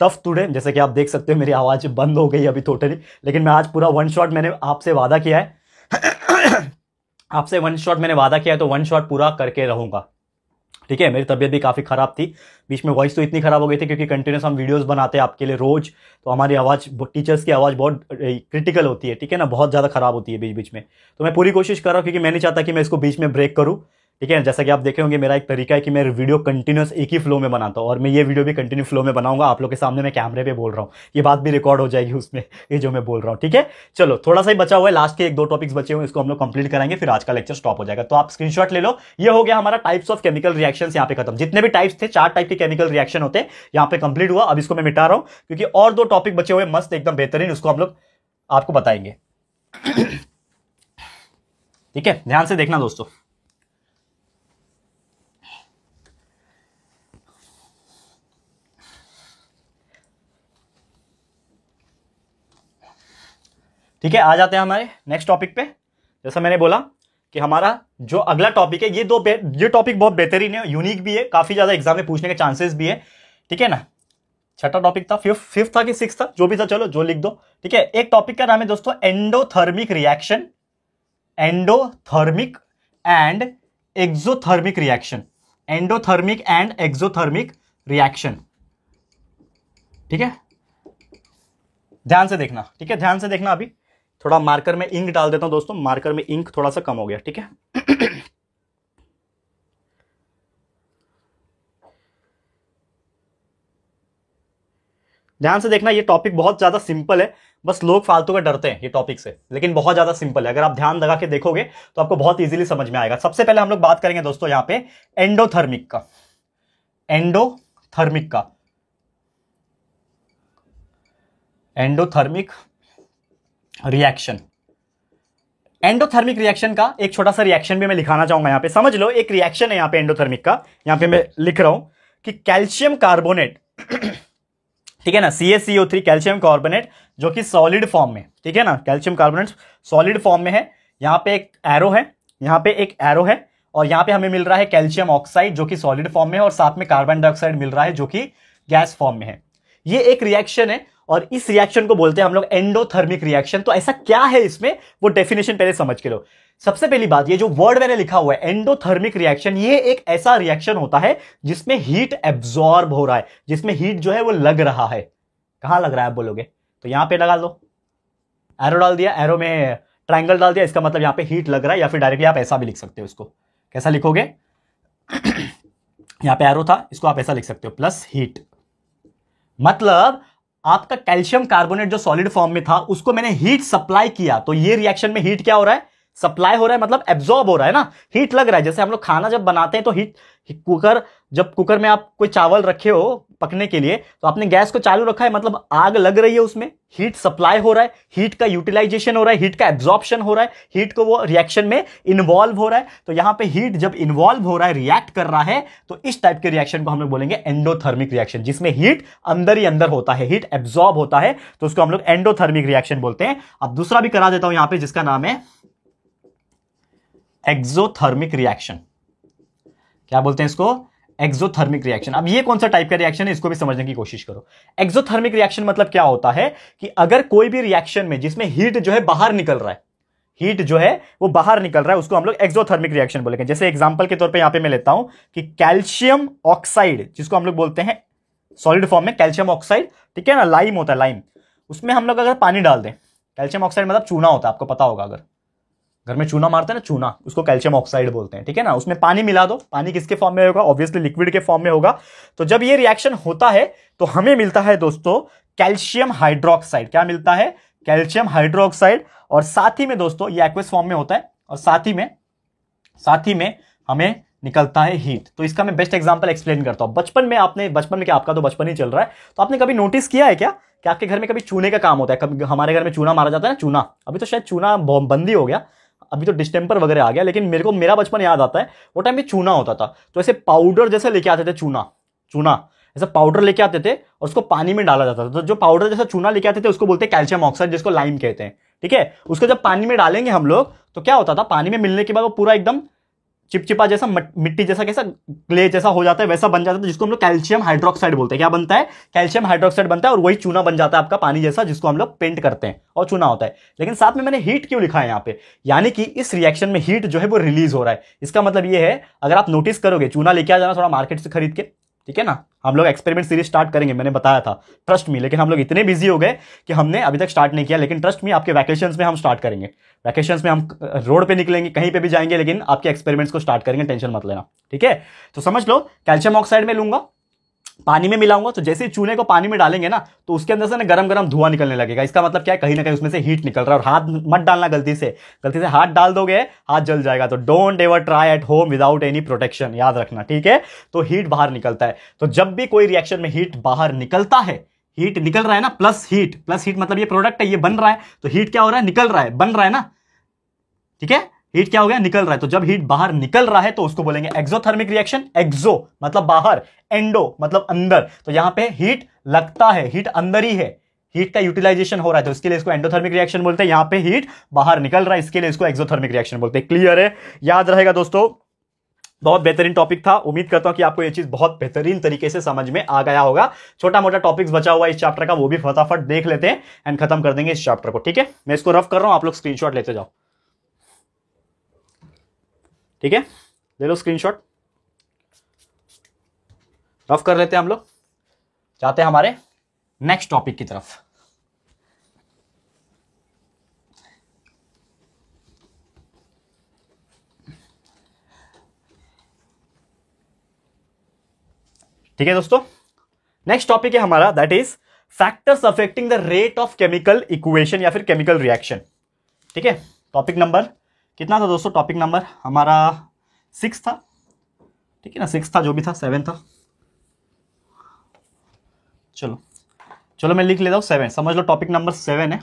tough today जैसे कि आप देख सकते हो मेरी आवाज़ बंद हो गई अभी टोटली लेकिन मैं आज पूरा वन शॉट मैंने आपसे वादा किया है आपसे वन शॉट मैंने वादा किया है तो वन शॉट पूरा करके रहूँगा ठीक है मेरी तबीयत भी काफ़ी ख़राब थी बीच में वॉइस तो इतनी ख़राब हो गई थी क्योंकि कंटिन्यूस हम वीडियोस बनाते हैं आपके लिए रोज़ तो हमारी आवाज़ टीचर्स की आवाज़ बहुत क्रिटिकल होती है ठीक है ना बहुत ज़्यादा ख़राब होती है बीच बीच में तो मैं पूरी कोशिश कर रहा हूँ क्योंकि मैं नहीं चाहता कि मैं इसको बीच में ब्रेक करूँ ठीक है जैसा कि आप देखे होंगे मेरा एक तरीका है कि मैं वीडियो कंटिन्यूस एक ही फ्लो में बनाता हूँ और मैं ये वीडियो भी कंटिन्यू फ्लो में बनाऊंगा आप लोग के सामने मैं कैमरे पे बोल रहा हूँ ये बात भी रिकॉर्ड हो जाएगी उसमें ये जो मैं बोल रहा हूँ ठीक है चलो थोड़ा सा ही बचा हुआ है लास्ट के एक दो टॉपिक्स बचे हुए इसको हम लोग कंप्लीट करेंगे फिर आज का लेक्चर स्टॉप हो जाएगा तो आप स्क्रीन ले लो ये हो गया हमारा टाइप्स ऑफ केमिकल रिएक्शन यहाँ पे खत्म जितने भी टाइप्स थे चार टाइप के केमिकल रिएक्शन होते हैं यहाँ पे कंप्लीट हुआ अब इसको मैं मिटा रहा हूँ क्योंकि और दो टॉपिक बचे हुए मस्त एकदम बेहतरीन उसको हम लोग आपको बताएंगे ठीक है ध्यान से देखना दोस्तों ठीक है आ जाते हैं हमारे नेक्स्ट टॉपिक पे जैसा मैंने बोला कि हमारा जो अगला टॉपिक है ये दो ये टॉपिक बहुत बेहतरीन है यूनिक भी है काफ़ी ज़्यादा एग्जाम में पूछने के चांसेस भी है ठीक है ना छठा टॉपिक था फिफ्थ फिफ्थ था कि सिक्स था जो भी था चलो जो लिख दो ठीक है एक टॉपिक का नाम है दोस्तों endothermic reaction endothermic and exothermic reaction endothermic and exothermic reaction ठीक है ध्यान से देखना ठीक है ध्यान से देखना अभी थोड़ा मार्कर में इंक डाल देता हूं दोस्तों मार्कर में इंक थोड़ा सा कम हो गया ठीक है ध्यान से देखना ये टॉपिक बहुत ज़्यादा सिंपल है बस लोग फालतू का डरते हैं ये टॉपिक से लेकिन बहुत ज़्यादा सिंपल है अगर आप ध्यान लगा के देखोगे तो आपको बहुत इजीली समझ में आएगा सबसे पहले हम लोग बात करेंगे दोस्तों यहां पे एंडोथर्मिक का एंडोथर्मिक का एंडोथर्मिक रिएक्शन एंडोथर्मिक रिएक्शन का एक छोटा सा रिएक्शन भी मैं लिखाना चाहूंगा यहां पे समझ लो एक रिएक्शन है यहां पे एंडोथर्मिक का यहां पे मैं लिख रहा हूं कि कैल्शियम कार्बोनेट ठीक है ना C S C O three calcium carbonate जो कि सॉलिड फॉर्म में ठीक है ना कैल्शियम कार्बोनेट सॉलिड फॉर्म में है यहां पर एक एरो है यहां पर एक एरो है और यहां पर हमें मिल रहा है कैल्शियम ऑक्साइड जो कि सॉलिड फॉर्म में है और साथ में कार्बन डाइऑक्साइड मिल रहा है जो कि गैस फॉर्म में है ये एक रिएक्शन है और इस रिएक्शन को बोलते हैं हम लोग एंडोथर्मिक रिएक्शन तो ऐसा क्या है इसमें वो डेफिनेशन पहले समझ के लो सबसे पहली बात ये जो वर्ड मैंने लिखा हुआ है एंडोथर्मिक रिएक्शन ये एक ऐसा रिएक्शन होता है जिसमें हीट एब्जॉर्ब हो रहा है जिसमें हीट जो है वो लग रहा है कहां लग रहा है आप बोलोगे तो यहां पे लगा लो एरो डाल दिया एरो में ट्राइंगल डाल दिया इसका मतलब यहां पे हीट लग रहा है या फिर डायरेक्टली आप ऐसा भी लिख सकते हो इसको कैसा लिखोगे यहां पे एरो था इसको आप ऐसा लिख सकते हो प्लस हीट मतलब आपका कैल्शियम कार्बोनेट जो सॉलिड फॉर्म में था उसको मैंने हीट सप्लाई किया तो ये रिएक्शन में हीट क्या हो रहा है सप्लाई हो रहा है मतलब एब्जॉर्ब हो रहा है ना हीट लग रहा है जैसे हम लोग खाना जब बनाते हैं तो हीट कुकर जब कुकर में आप कोई चावल रखे हो पकने के लिए तो आपने गैस को चालू रखा है मतलब आग लग रही है उसमें हीट सप्लाई हो रहा है हीट का यूटिलाइजेशन हो रहा है हीट का एब्जॉर्प्शन हो रहा है हीट को वो रिएक्शन में इन्वॉल्व हो रहा है तो यहाँ पे हीट जब इन्वॉल्व हो रहा है रिएक्ट कर रहा है तो इस टाइप के रिएक्शन को हम लोग बोलेंगे एंडोथर्मिक रिएक्शन जिसमें हीट अंदर ही अंदर होता है हीट एब्जॉर्ब होता है तो उसको हम लोग एंडोथर्मिक रिएक्शन बोलते हैं अब दूसरा भी करा देता हूं यहाँ पे जिसका नाम है एक्जोथर्मिक रिएक्शन क्या बोलते हैं इसको एक्जोथर्मिक रिएक्शन अब ये कौन सा टाइप का रिएक्शन है इसको भी समझने की कोशिश करो एक्जोथर्मिक रिएक्शन मतलब क्या होता है कि अगर कोई भी रिएक्शन में जिसमें हीट जो है बाहर निकल रहा है हीट जो है वो बाहर निकल रहा है उसको हम लोग एक्सोथर्मिक रिएक्शन बोलेंगे जैसे एग्जांपल के तौर पे यहां पे मैं लेता हूं कि कैल्शियम ऑक्साइड जिसको हम लोग बोलते हैं सॉलिड फॉर्म में कैल्शियम ऑक्साइड ठीक है ना लाइम होता है लाइम उसमें हम लोग अगर पानी डाल दें कैल्शियम ऑक्साइड मतलब चूना होता है आपको पता होगा अगर घर में चूना मारते हैं ना चूना उसको कैल्शियम ऑक्साइड बोलते हैं ठीक है ना उसमें पानी मिला दो पानी किसके फॉर्म में होगा ऑब्वियसली लिक्विड के फॉर्म में होगा तो जब ये रिएक्शन होता है तो हमें मिलता है दोस्तों कैल्शियम हाइड्रोक्साइड क्या मिलता है कैल्शियम हाइड्रोक्साइड और साथ ही में दोस्तों ये एक्वेस फॉर्म में होता है और साथ ही में साथ ही में हमें निकलता है हीट तो इसका मैं बेस्ट एग्जांपल एक्सप्लेन करता हूँ बचपन में आपने बचपन में क्या आपका तो बचपन ही चल रहा है तो आपने कभी नोटिस किया है क्या कि आपके घर में कभी चूने का काम होता है कभी हमारे घर में चूना मारा जाता है ना चूना अभी तो शायद चूना बंदी हो गया अभी तो डिस्टेम्पर वगैरह आ गया लेकिन मेरे को मेरा बचपन याद आता है वो टाइम में चूना होता था तो ऐसे पाउडर जैसे लेके आते थे चूना चूना ऐसा पाउडर लेके आते थे और उसको पानी में डाला जाता था तो जो पाउडर जैसा चूना लेके आते थे उसको बोलते हैं कैल्शियम ऑक्साइड जिसको लाइम कहते हैं ठीक है उसको जब पानी में डालेंगे हम लोग तो क्या होता था पानी में मिलने के बाद वो पूरा एकदम चिपचिपा जैसा मिट्टी जैसा कैसा क्ले जैसा हो जाता है वैसा बन जाता है तो जिसको हम लोग कैल्शियम हाइड्रोक्साइड बोलते हैं क्या बनता है कैल्शियम हाइड्रोक्साइड बनता है और वही चूना बन जाता है आपका पानी जैसा जिसको हम लोग पेंट करते हैं और चूना होता है लेकिन साथ में मैंने हीट क्यों लिखा है यहाँ पे यानी कि इस रिएक्शन में हीट जो है वो रिलीज हो रहा है इसका मतलब ये है अगर आप नोटिस करोगे चूना लेके आ जाना थोड़ा मार्केट से खरीद के ठीक है ना हम लोग एक्सपेरिमेंट सीरीज स्टार्ट करेंगे मैंने बताया था ट्रस्ट मी लेकिन हम लोग इतने बिजी हो गए कि हमने अभी तक स्टार्ट नहीं किया लेकिन ट्रस्ट मी आपके वैकेशन में हम स्टार्ट करेंगे वैकेशन में हम रोड पे निकलेंगे कहीं पे भी जाएंगे लेकिन आपके एक्सपेरिमेंट्स को स्टार्ट करेंगे टेंशन मत लेना ठीक है तो समझ लो कैल्शियम ऑक्साइड में लूंगा पानी में मिलाऊंगा तो जैसे ही चूने को पानी में डालेंगे ना तो उसके अंदर से ना गरम गरम धुआं निकलने लगेगा इसका मतलब क्या है कहीं ना कहीं उसमें से हीट निकल रहा है और हाथ मत डालना गलती से गलती से हाथ डाल दोगे हाथ जल जाएगा तो don't ever try at home without any protection याद रखना ठीक है तो हीट बाहर निकलता है तो जब भी कोई रिएक्शन में हीट बाहर निकलता है हीट निकल रहा है ना प्लस हीट प्लस हीट मतलब ये प्रोडक्ट है ये बन रहा है तो हीट क्या हो रहा है निकल रहा है बन रहा है ना ठीक है हीट क्या हो गया निकल रहा है तो जब हीट बाहर निकल रहा है तो उसको बोलेंगे एक्सोथर्मिक रिएक्शन एक्सो मतलब बाहर एंडो मतलब अंदर तो यहां पे हीट लगता है हीट अंदर ही है हीट का यूटिलाइजेशन हो रहा है तो इसके लिए इसको एंडोथर्मिक रिएक्शन बोलते हैं यहां पे हीट बाहर निकल रहा है इसके लिए इसको एक्सोथर्मिक रिएक्शन बोलते हैं क्लियर है याद रहेगा दोस्तों बहुत बेहतरीन टॉपिक था उम्मीद करता हूं कि आपको ये चीज बहुत बेहतरीन तरीके से समझ में आ गया होगा छोटा मोटा टॉपिक्स बचा हुआ इस चैप्टर का वो भी फटाफट देख लेते हैं एंड खत्म कर देंगे इस चैप्टर को ठीक है मैं इसको रफ कर रहा हूं आप लोग स्क्रीनशॉट लेते जाओ ठीक है ले लो स्क्रीनशॉट रफ कर लेते हैं हम लोग जाते हैं हमारे नेक्स्ट टॉपिक की तरफ ठीक है दोस्तों नेक्स्ट टॉपिक है हमारा that is factors affecting the rate of chemical equation या फिर केमिकल रिएक्शन ठीक है टॉपिक नंबर कितना था दोस्तों टॉपिक नंबर हमारा सिक्स था ठीक है ना सिक्स था जो भी था सेवन था चलो चलो मैं लिख लेता हूँ सेवन समझ लो टॉपिक नंबर सेवन है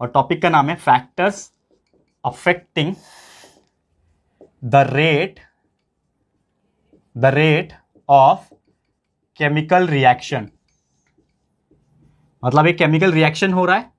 और टॉपिक का नाम है factors affecting the rate the rate of chemical reaction मतलब एक केमिकल रिएक्शन हो रहा है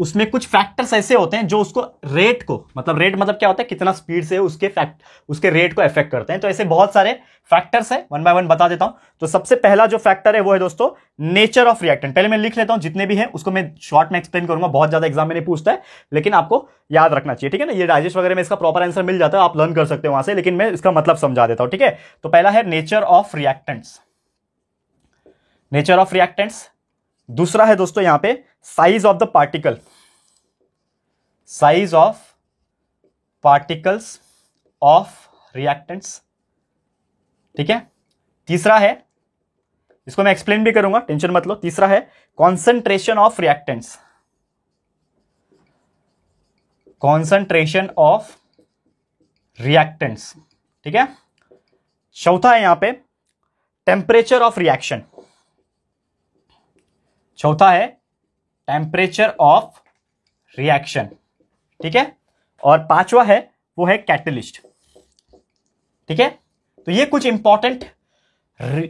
उसमें कुछ फैक्टर्स ऐसे होते हैं जो उसको रेट को मतलब रेट मतलब क्या होता है कितना स्पीड से उसके फैक्ट उसके रेट को इफेक्ट करते हैं तो ऐसे बहुत सारे फैक्टर्स हैं वन बाय वन बता देता हूं तो सबसे पहला जो फैक्टर है वो है दोस्तों नेचर ऑफ रिएक्टेंट पहले मैं लिख लेता हूं जितने भी हैं उसको मैं शॉर्ट में एक्सप्लेन करूंगा बहुत ज्यादा एग्जाम में नहीं पूछता है लेकिन आपको याद रखना चाहिए ठीक है ना ये डाइजेस्ट वगैरह में इसका प्रॉपर आंसर मिल जाता है आप लर्न कर सकते हो वहां से लेकिन मैं इसका मतलब समझा देता हूँ ठीक है तो पहला है nature of reactants nature of reactants दूसरा है दोस्तों यहाँ पे size of the particle size of particles of reactants ठीक है तीसरा है इसको मैं एक्सप्लेन भी करूंगा टेंशन मत लो तीसरा है concentration of reactants concentration of reactants ठीक है चौथा है यहां पे टेम्परेचर ऑफ रिएक्शन चौथा है टेम्परेचर ऑफ रिएक्शन ठीक है और पांचवा है वो है कैटलिस्ट ठीक है तो ये कुछ इंपॉर्टेंट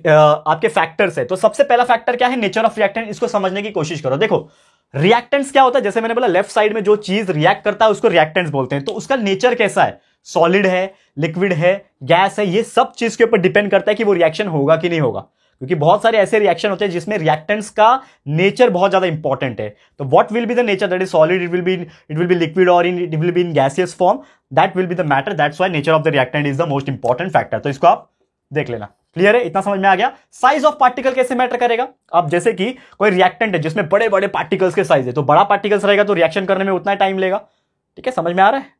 आपके फैक्टर्स है तो सबसे पहला फैक्टर क्या है नेचर ऑफ रिएक्टेंट इसको समझने की कोशिश करो देखो रिएक्टेंट्स क्या होता है जैसे मैंने बोला लेफ्ट साइड में जो चीज रिएक्ट करता है उसको रिएक्टेंट्स बोलते हैं तो उसका नेचर कैसा है सॉलिड है लिक्विड है गैस है ये सब चीज के ऊपर डिपेंड करता है कि वो रिएक्शन होगा कि नहीं होगा क्योंकि बहुत सारे ऐसे रिएक्शन होते हैं जिसमें रिएक्टेंट्स का नेचर बहुत ज्यादा इंपॉर्टेंट है तो what will be the nature that is solid it will be it will be liquid और in it will be in gaseous form that will be the matter that's why nature of the reactant is the most important factor तो इसको आप देख लेना clear है इतना समझ में आ गया साइज ऑफ पार्टिकल कैसे मैटर करेगा अब जैसे कि कोई रिएक्टेंट है जिसमें बड़े बड़े पार्टिकल्स के साइज है तो बड़ा पार्टिकल्स रहेगा तो रिएक्शन करने में उतना टाइम लेगा ठीक है समझ में आ रहा है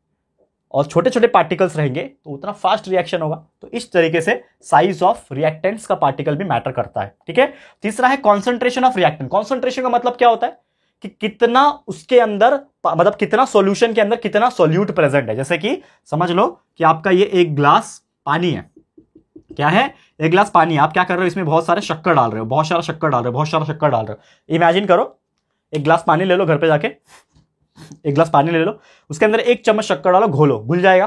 और छोटे छोटे पार्टिकल्स रहेंगे तो उतना फास्ट रिएक्शन होगा तो इस तरीके से साइज ऑफ रिएक्टेंट्स का पार्टिकल भी मैटर करता है ठीक है तीसरा है कॉन्सेंट्रेशन ऑफ रिएक्टेंट कॉन्सेंट्रेशन का मतलब क्या होता है कि कितना उसके अंदर मतलब कितना सोल्यूशन के अंदर कितना सोल्यूट प्रेजेंट है जैसे कि समझ लो कि आपका ये एक ग्लास पानी है क्या है एक ग्लास पानी आप क्या कर रहे हो इसमें बहुत सारे शक्कर डाल रहे हो बहुत सारा शक्कर डाल रहे हो बहुत सारा शक्कर डाल रहे हो इमेजिन करो एक ग्लास पानी ले लो घर पे जाके एक ग्लास पानी ले लो उसके अंदर एक चम्मच शक्कर डालो घोलो घुल जाएगा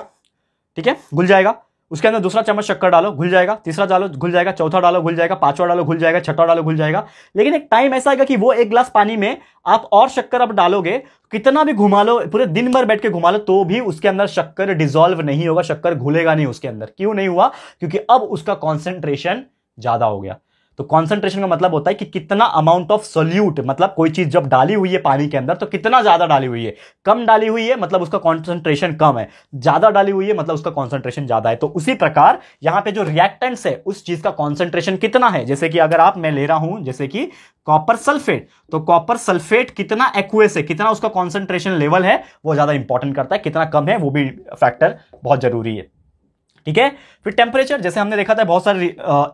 ठीक है घुल जाएगा उसके अंदर दूसरा चम्मच शक्कर डालो घुल जाएगा तीसरा डालो घुल जाएगा चौथा डालो घुल जाएगा पांचवा डालो घुल जाएगा छठा डालो घुल जाएगा लेकिन एक टाइम ऐसा आएगा कि वो एक ग्लास पानी में आप और शक्कर आप डालोगे कितना भी घुमा लो पूरे दिन भर बैठ के घुमा लो तो भी उसके अंदर शक्कर डिजोल्व नहीं होगा शक्कर घुलेगा नहीं उसके अंदर क्यों नहीं हुआ क्योंकि अब उसका कॉन्सेंट्रेशन ज़्यादा हो गया तो कॉन्सेंट्रेशन का मतलब होता है कि कितना अमाउंट ऑफ सोल्यूट मतलब कोई चीज जब डाली हुई है पानी के अंदर तो कितना ज्यादा डाली हुई है कम डाली हुई है मतलब उसका कॉन्सेंट्रेशन कम है ज्यादा डाली हुई है मतलब उसका कॉन्सेंट्रेशन ज्यादा है तो उसी प्रकार यहां पे जो रिएक्टेंट्स है उस चीज का कॉन्सेंट्रेशन कितना है जैसे कि अगर आप मैं ले रहा हूं जैसे कि कॉपर सल्फेट तो कॉपर सल्फेट कितना एक्वेस है कितना उसका कॉन्सेंट्रेशन लेवल है वो ज्यादा इंपॉर्टेंट करता है कितना कम है वो भी फैक्टर बहुत जरूरी है ठीक है फिर टेम्परेचर जैसे हमने देखा था बहुत सारे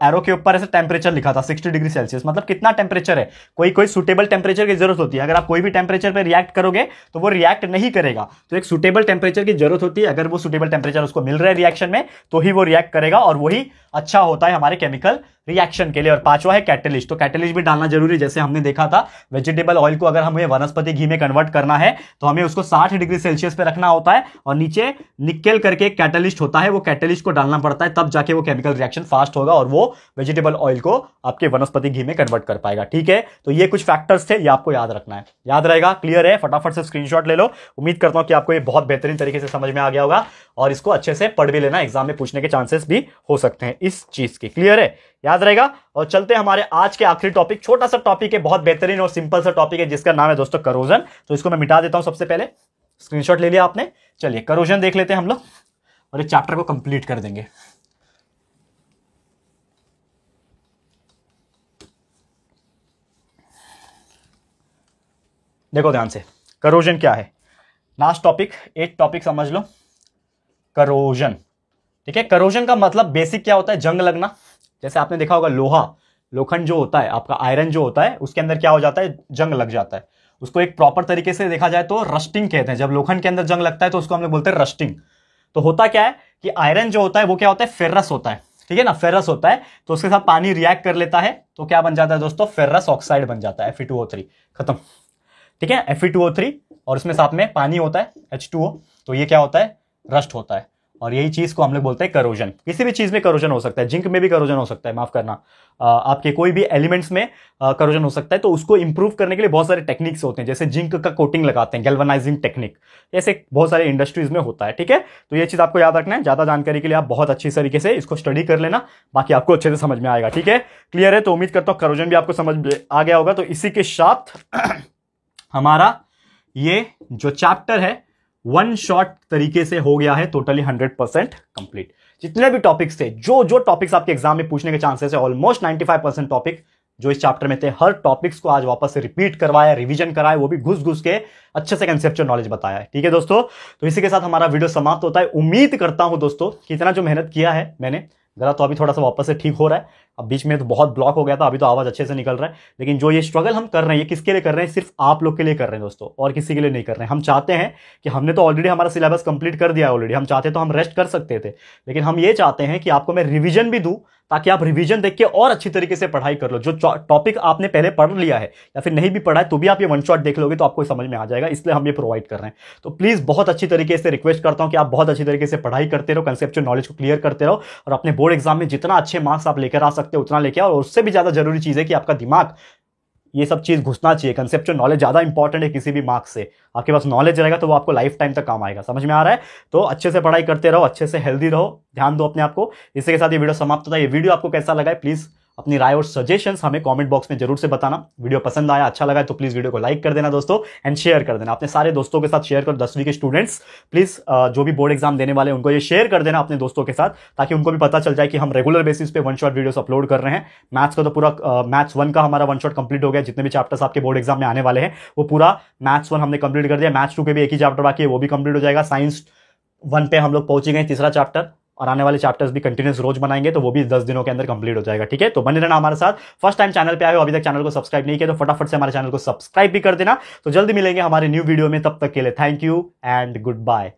एरो के ऊपर ऐसे टेम्परेचर लिखा था 60 डिग्री सेल्सियस मतलब कितना टेम्परेचर है कोई कोई सुटेबल टेम्परेचर की जरूरत होती है अगर आप कोई भी टेम्परेचर पे रिएक्ट करोगे तो वो रिएक्ट नहीं करेगा तो एक सुटेबल टेम्परेचर की जरूरत होती है अगर वो सुटेबल टेम्परेचर उसको मिल रहा है रिएक्शन में तो ही वो रिएक्ट करेगा और वही अच्छा होता है हमारे केमिकल रिएक्शन के लिए और पांचवा है कैटलिस्ट तो कैटलिस्ट भी डालना जरूरी है जैसे हमने देखा था वेजिटेबल ऑयल को अगर हमें वनस्पति घी में कन्वर्ट करना है तो हमें उसको 60 डिग्री सेल्सियस पे रखना होता है और नीचे निकल करके कैटलिस्ट होता है वो कैटलिस्ट पॉलिश को डालना पड़ता है तब जाके वो केमिकल रिएक्शन फास्ट होगा और वो वेजिटेबल ऑयल को आपके वनस्पति घी में कन्वर्ट कर पाएगा ठीक है तो ये कुछ फैक्टर्स थे ये आपको याद रखना है याद रहेगा क्लियर है फटाफट से स्क्रीनशॉट ले लो उम्मीद करता हूँ कि आपको ये बहुत बेहतरीन तरीके से समझ में आ गया होगा और इसको अच्छे से पढ़ भी लेना एग्जाम में पूछने के चांसेस भी हो सकते हैं इस चीज के क्लियर है याद रहेगा और चलते हमारे आज के आखिरी टॉपिक छोटा सा टॉपिक है बहुत बेहतरीन और सिंपल सा टॉपिक है जिसका नाम है दोस्तों करोजन तो इसको मैं मिटा देता हूँ सबसे पहले स्क्रीनशॉट ले लिया आपने चलिए करोजन देख लेते हैं हम लोग और इस चैप्टर को कंप्लीट कर देंगे देखो ध्यान से करोजन क्या है लास्ट टॉपिक एक टॉपिक समझ लो करोजन ठीक है करोजन का मतलब बेसिक क्या होता है जंग लगना जैसे आपने देखा होगा लोहा लोखंड जो होता है आपका आयरन जो होता है उसके अंदर क्या हो जाता है जंग लग जाता है उसको एक प्रॉपर तरीके से देखा जाए तो रस्टिंग कहते हैं जब लोखंड के अंदर जंग लगता है तो उसको हम लोग बोलते हैं रस्टिंग तो होता क्या है कि आयरन जो होता है वो क्या होता है फेर्रस होता है ठीक है ना फेरस होता है तो उसके साथ पानी रिएक्ट कर लेता है तो क्या बन जाता है दोस्तों फेरस ऑक्साइड बन जाता है एफ e खत्म ठीक है एफ e और इसमें साथ में पानी होता है एच तो ये क्या होता है रस्ट होता है और यही चीज़ को हम लोग बोलते हैं करोजन किसी भी चीज़ में करोजन हो सकता है जिंक में भी करोजन हो सकता है माफ़ करना आपके कोई भी एलिमेंट्स में करोजन हो सकता है तो उसको इंप्रूव करने के लिए बहुत सारे टेक्निक्स होते हैं जैसे जिंक का कोटिंग लगाते हैं गैल्वनाइजिंग टेक्निक ऐसे बहुत सारे इंडस्ट्रीज में होता है ठीक है तो ये चीज़ आपको याद रखना है ज़्यादा जानकारी के लिए आप बहुत अच्छी तरीके से इसको स्टडी कर लेना बाकी आपको अच्छे से समझ में आएगा ठीक है क्लियर है तो उम्मीद करता हूँ करोजन भी आपको समझ आ गया होगा तो इसी के साथ हमारा ये जो चैप्टर है वन शॉट तरीके से हो गया है टोटली हंड्रेड परसेंट कंप्लीट जितने भी टॉपिक्स थे जो जो टॉपिक्स आपके एग्जाम में पूछने के चांसेस है almost ninety five percent topic जो इस चैप्टर में थे हर टॉपिक्स को आज वापस से रिपीट करवाया रिवीजन कराया वो भी घुस घुस के अच्छे से कंसेप्चुअल नॉलेज बताया है ठीक है दोस्तों तो इसी के साथ हमारा वीडियो समाप्त होता है उम्मीद करता हूं दोस्तों कि इतना जो मेहनत किया है मैंने गला तो अभी थोड़ा सा वापस से ठीक हो रहा है अब बीच में तो बहुत ब्लॉक हो गया था अभी तो आवाज़ अच्छे से निकल रहा है लेकिन जो ये स्ट्रगल हम कर रहे हैं ये किसके लिए कर रहे हैं सिर्फ आप लोग के लिए कर रहे हैं दोस्तों और किसी के लिए नहीं कर रहे हैं हम चाहते हैं कि हमने तो ऑलरेडी हमारा सिलेबस कंप्लीट कर दिया है ऑलरेडी हम चाहते तो हम रेस्ट कर सकते थे लेकिन हम ये चाहते हैं कि आपको मैं रिविजन भी दूँ ताकि आप रिवीजन देख के और अच्छी तरीके से पढ़ाई कर लो जो टॉपिक आपने पहले पढ़ लिया है या फिर नहीं भी पढ़ा है तो भी आप ये वन शॉट देख लोगे तो आपको समझ में आ जाएगा इसलिए हम ये प्रोवाइड कर रहे हैं तो प्लीज़ बहुत अच्छी तरीके से रिक्वेस्ट करता हूँ कि आप बहुत अच्छी तरीके से पढ़ाई करते रहो कंसेप्चुअल नॉलेज को क्लियर करते रहो और अपने बोर्ड एग्जाम में जितना अच्छे मार्क्स आप लेकर आ सकते सकते हैं उतना लेके और उससे भी ज़्यादा जरूरी चीज़ है कि आपका दिमाग ये सब चीज़ घुसना चाहिए कंसेप्ट नॉलेज ज़्यादा इंपॉर्टेंट है किसी भी मार्क्स से आपके पास नॉलेज रहेगा तो वो आपको लाइफ टाइम तक काम आएगा समझ में आ रहा है तो अच्छे से पढ़ाई करते रहो अच्छे से हेल्दी रहो ध्यान दो अपने आपको इसी के साथ ये वीडियो समाप्त होता है ये वीडियो आपको कैसा लगा है प्लीज़ अपनी राय और सजेशंस हमें कमेंट बॉक्स में जरूर से बताना वीडियो पसंद आया अच्छा लगा तो प्लीज़ वीडियो को लाइक कर देना दोस्तों एंड शेयर कर देना अपने सारे दोस्तों के साथ शेयर कर दसवीं के स्टूडेंट्स प्लीज़ जो भी बोर्ड एग्जाम देने वाले उनको ये शेयर कर देना अपने दोस्तों के साथ ताकि उनको भी पता चल जाए कि हम रेगुलर बेसिस पे वन शॉट वीडियोस अपलोड कर रहे हैं मैथ्स का तो पूरा मैथ्स वन का हमारा वन शॉट कंप्लीट हो गया जितने भी चैप्टर्स आपके बोर्ड एग्जाम में आने वाले हैं वो पूरा मैथ्स वन हमने कंप्लीट कर दिया मैथ्स टू के भी एक ही चैप्टर बाकी है वो भी कंप्लीट हो जाएगा साइंस वन पे हम लोग पहुंचे गए तीसरा चैप्टर और आने वाले चैप्टर्स भी कंटिन्यूस रोज बनाएंगे तो वो भी दस दिनों के अंदर कंप्लीट हो जाएगा ठीक है तो बने रहना हमारे साथ फर्स्ट टाइम चैनल पे आए हो अभी तक चैनल को सब्सक्राइब नहीं किया तो फटाफट से हमारे चैनल को सब्सक्राइब भी कर देना तो जल्दी मिलेंगे हमारे न्यू वीडियो में तब तक के लिए thank you and good bye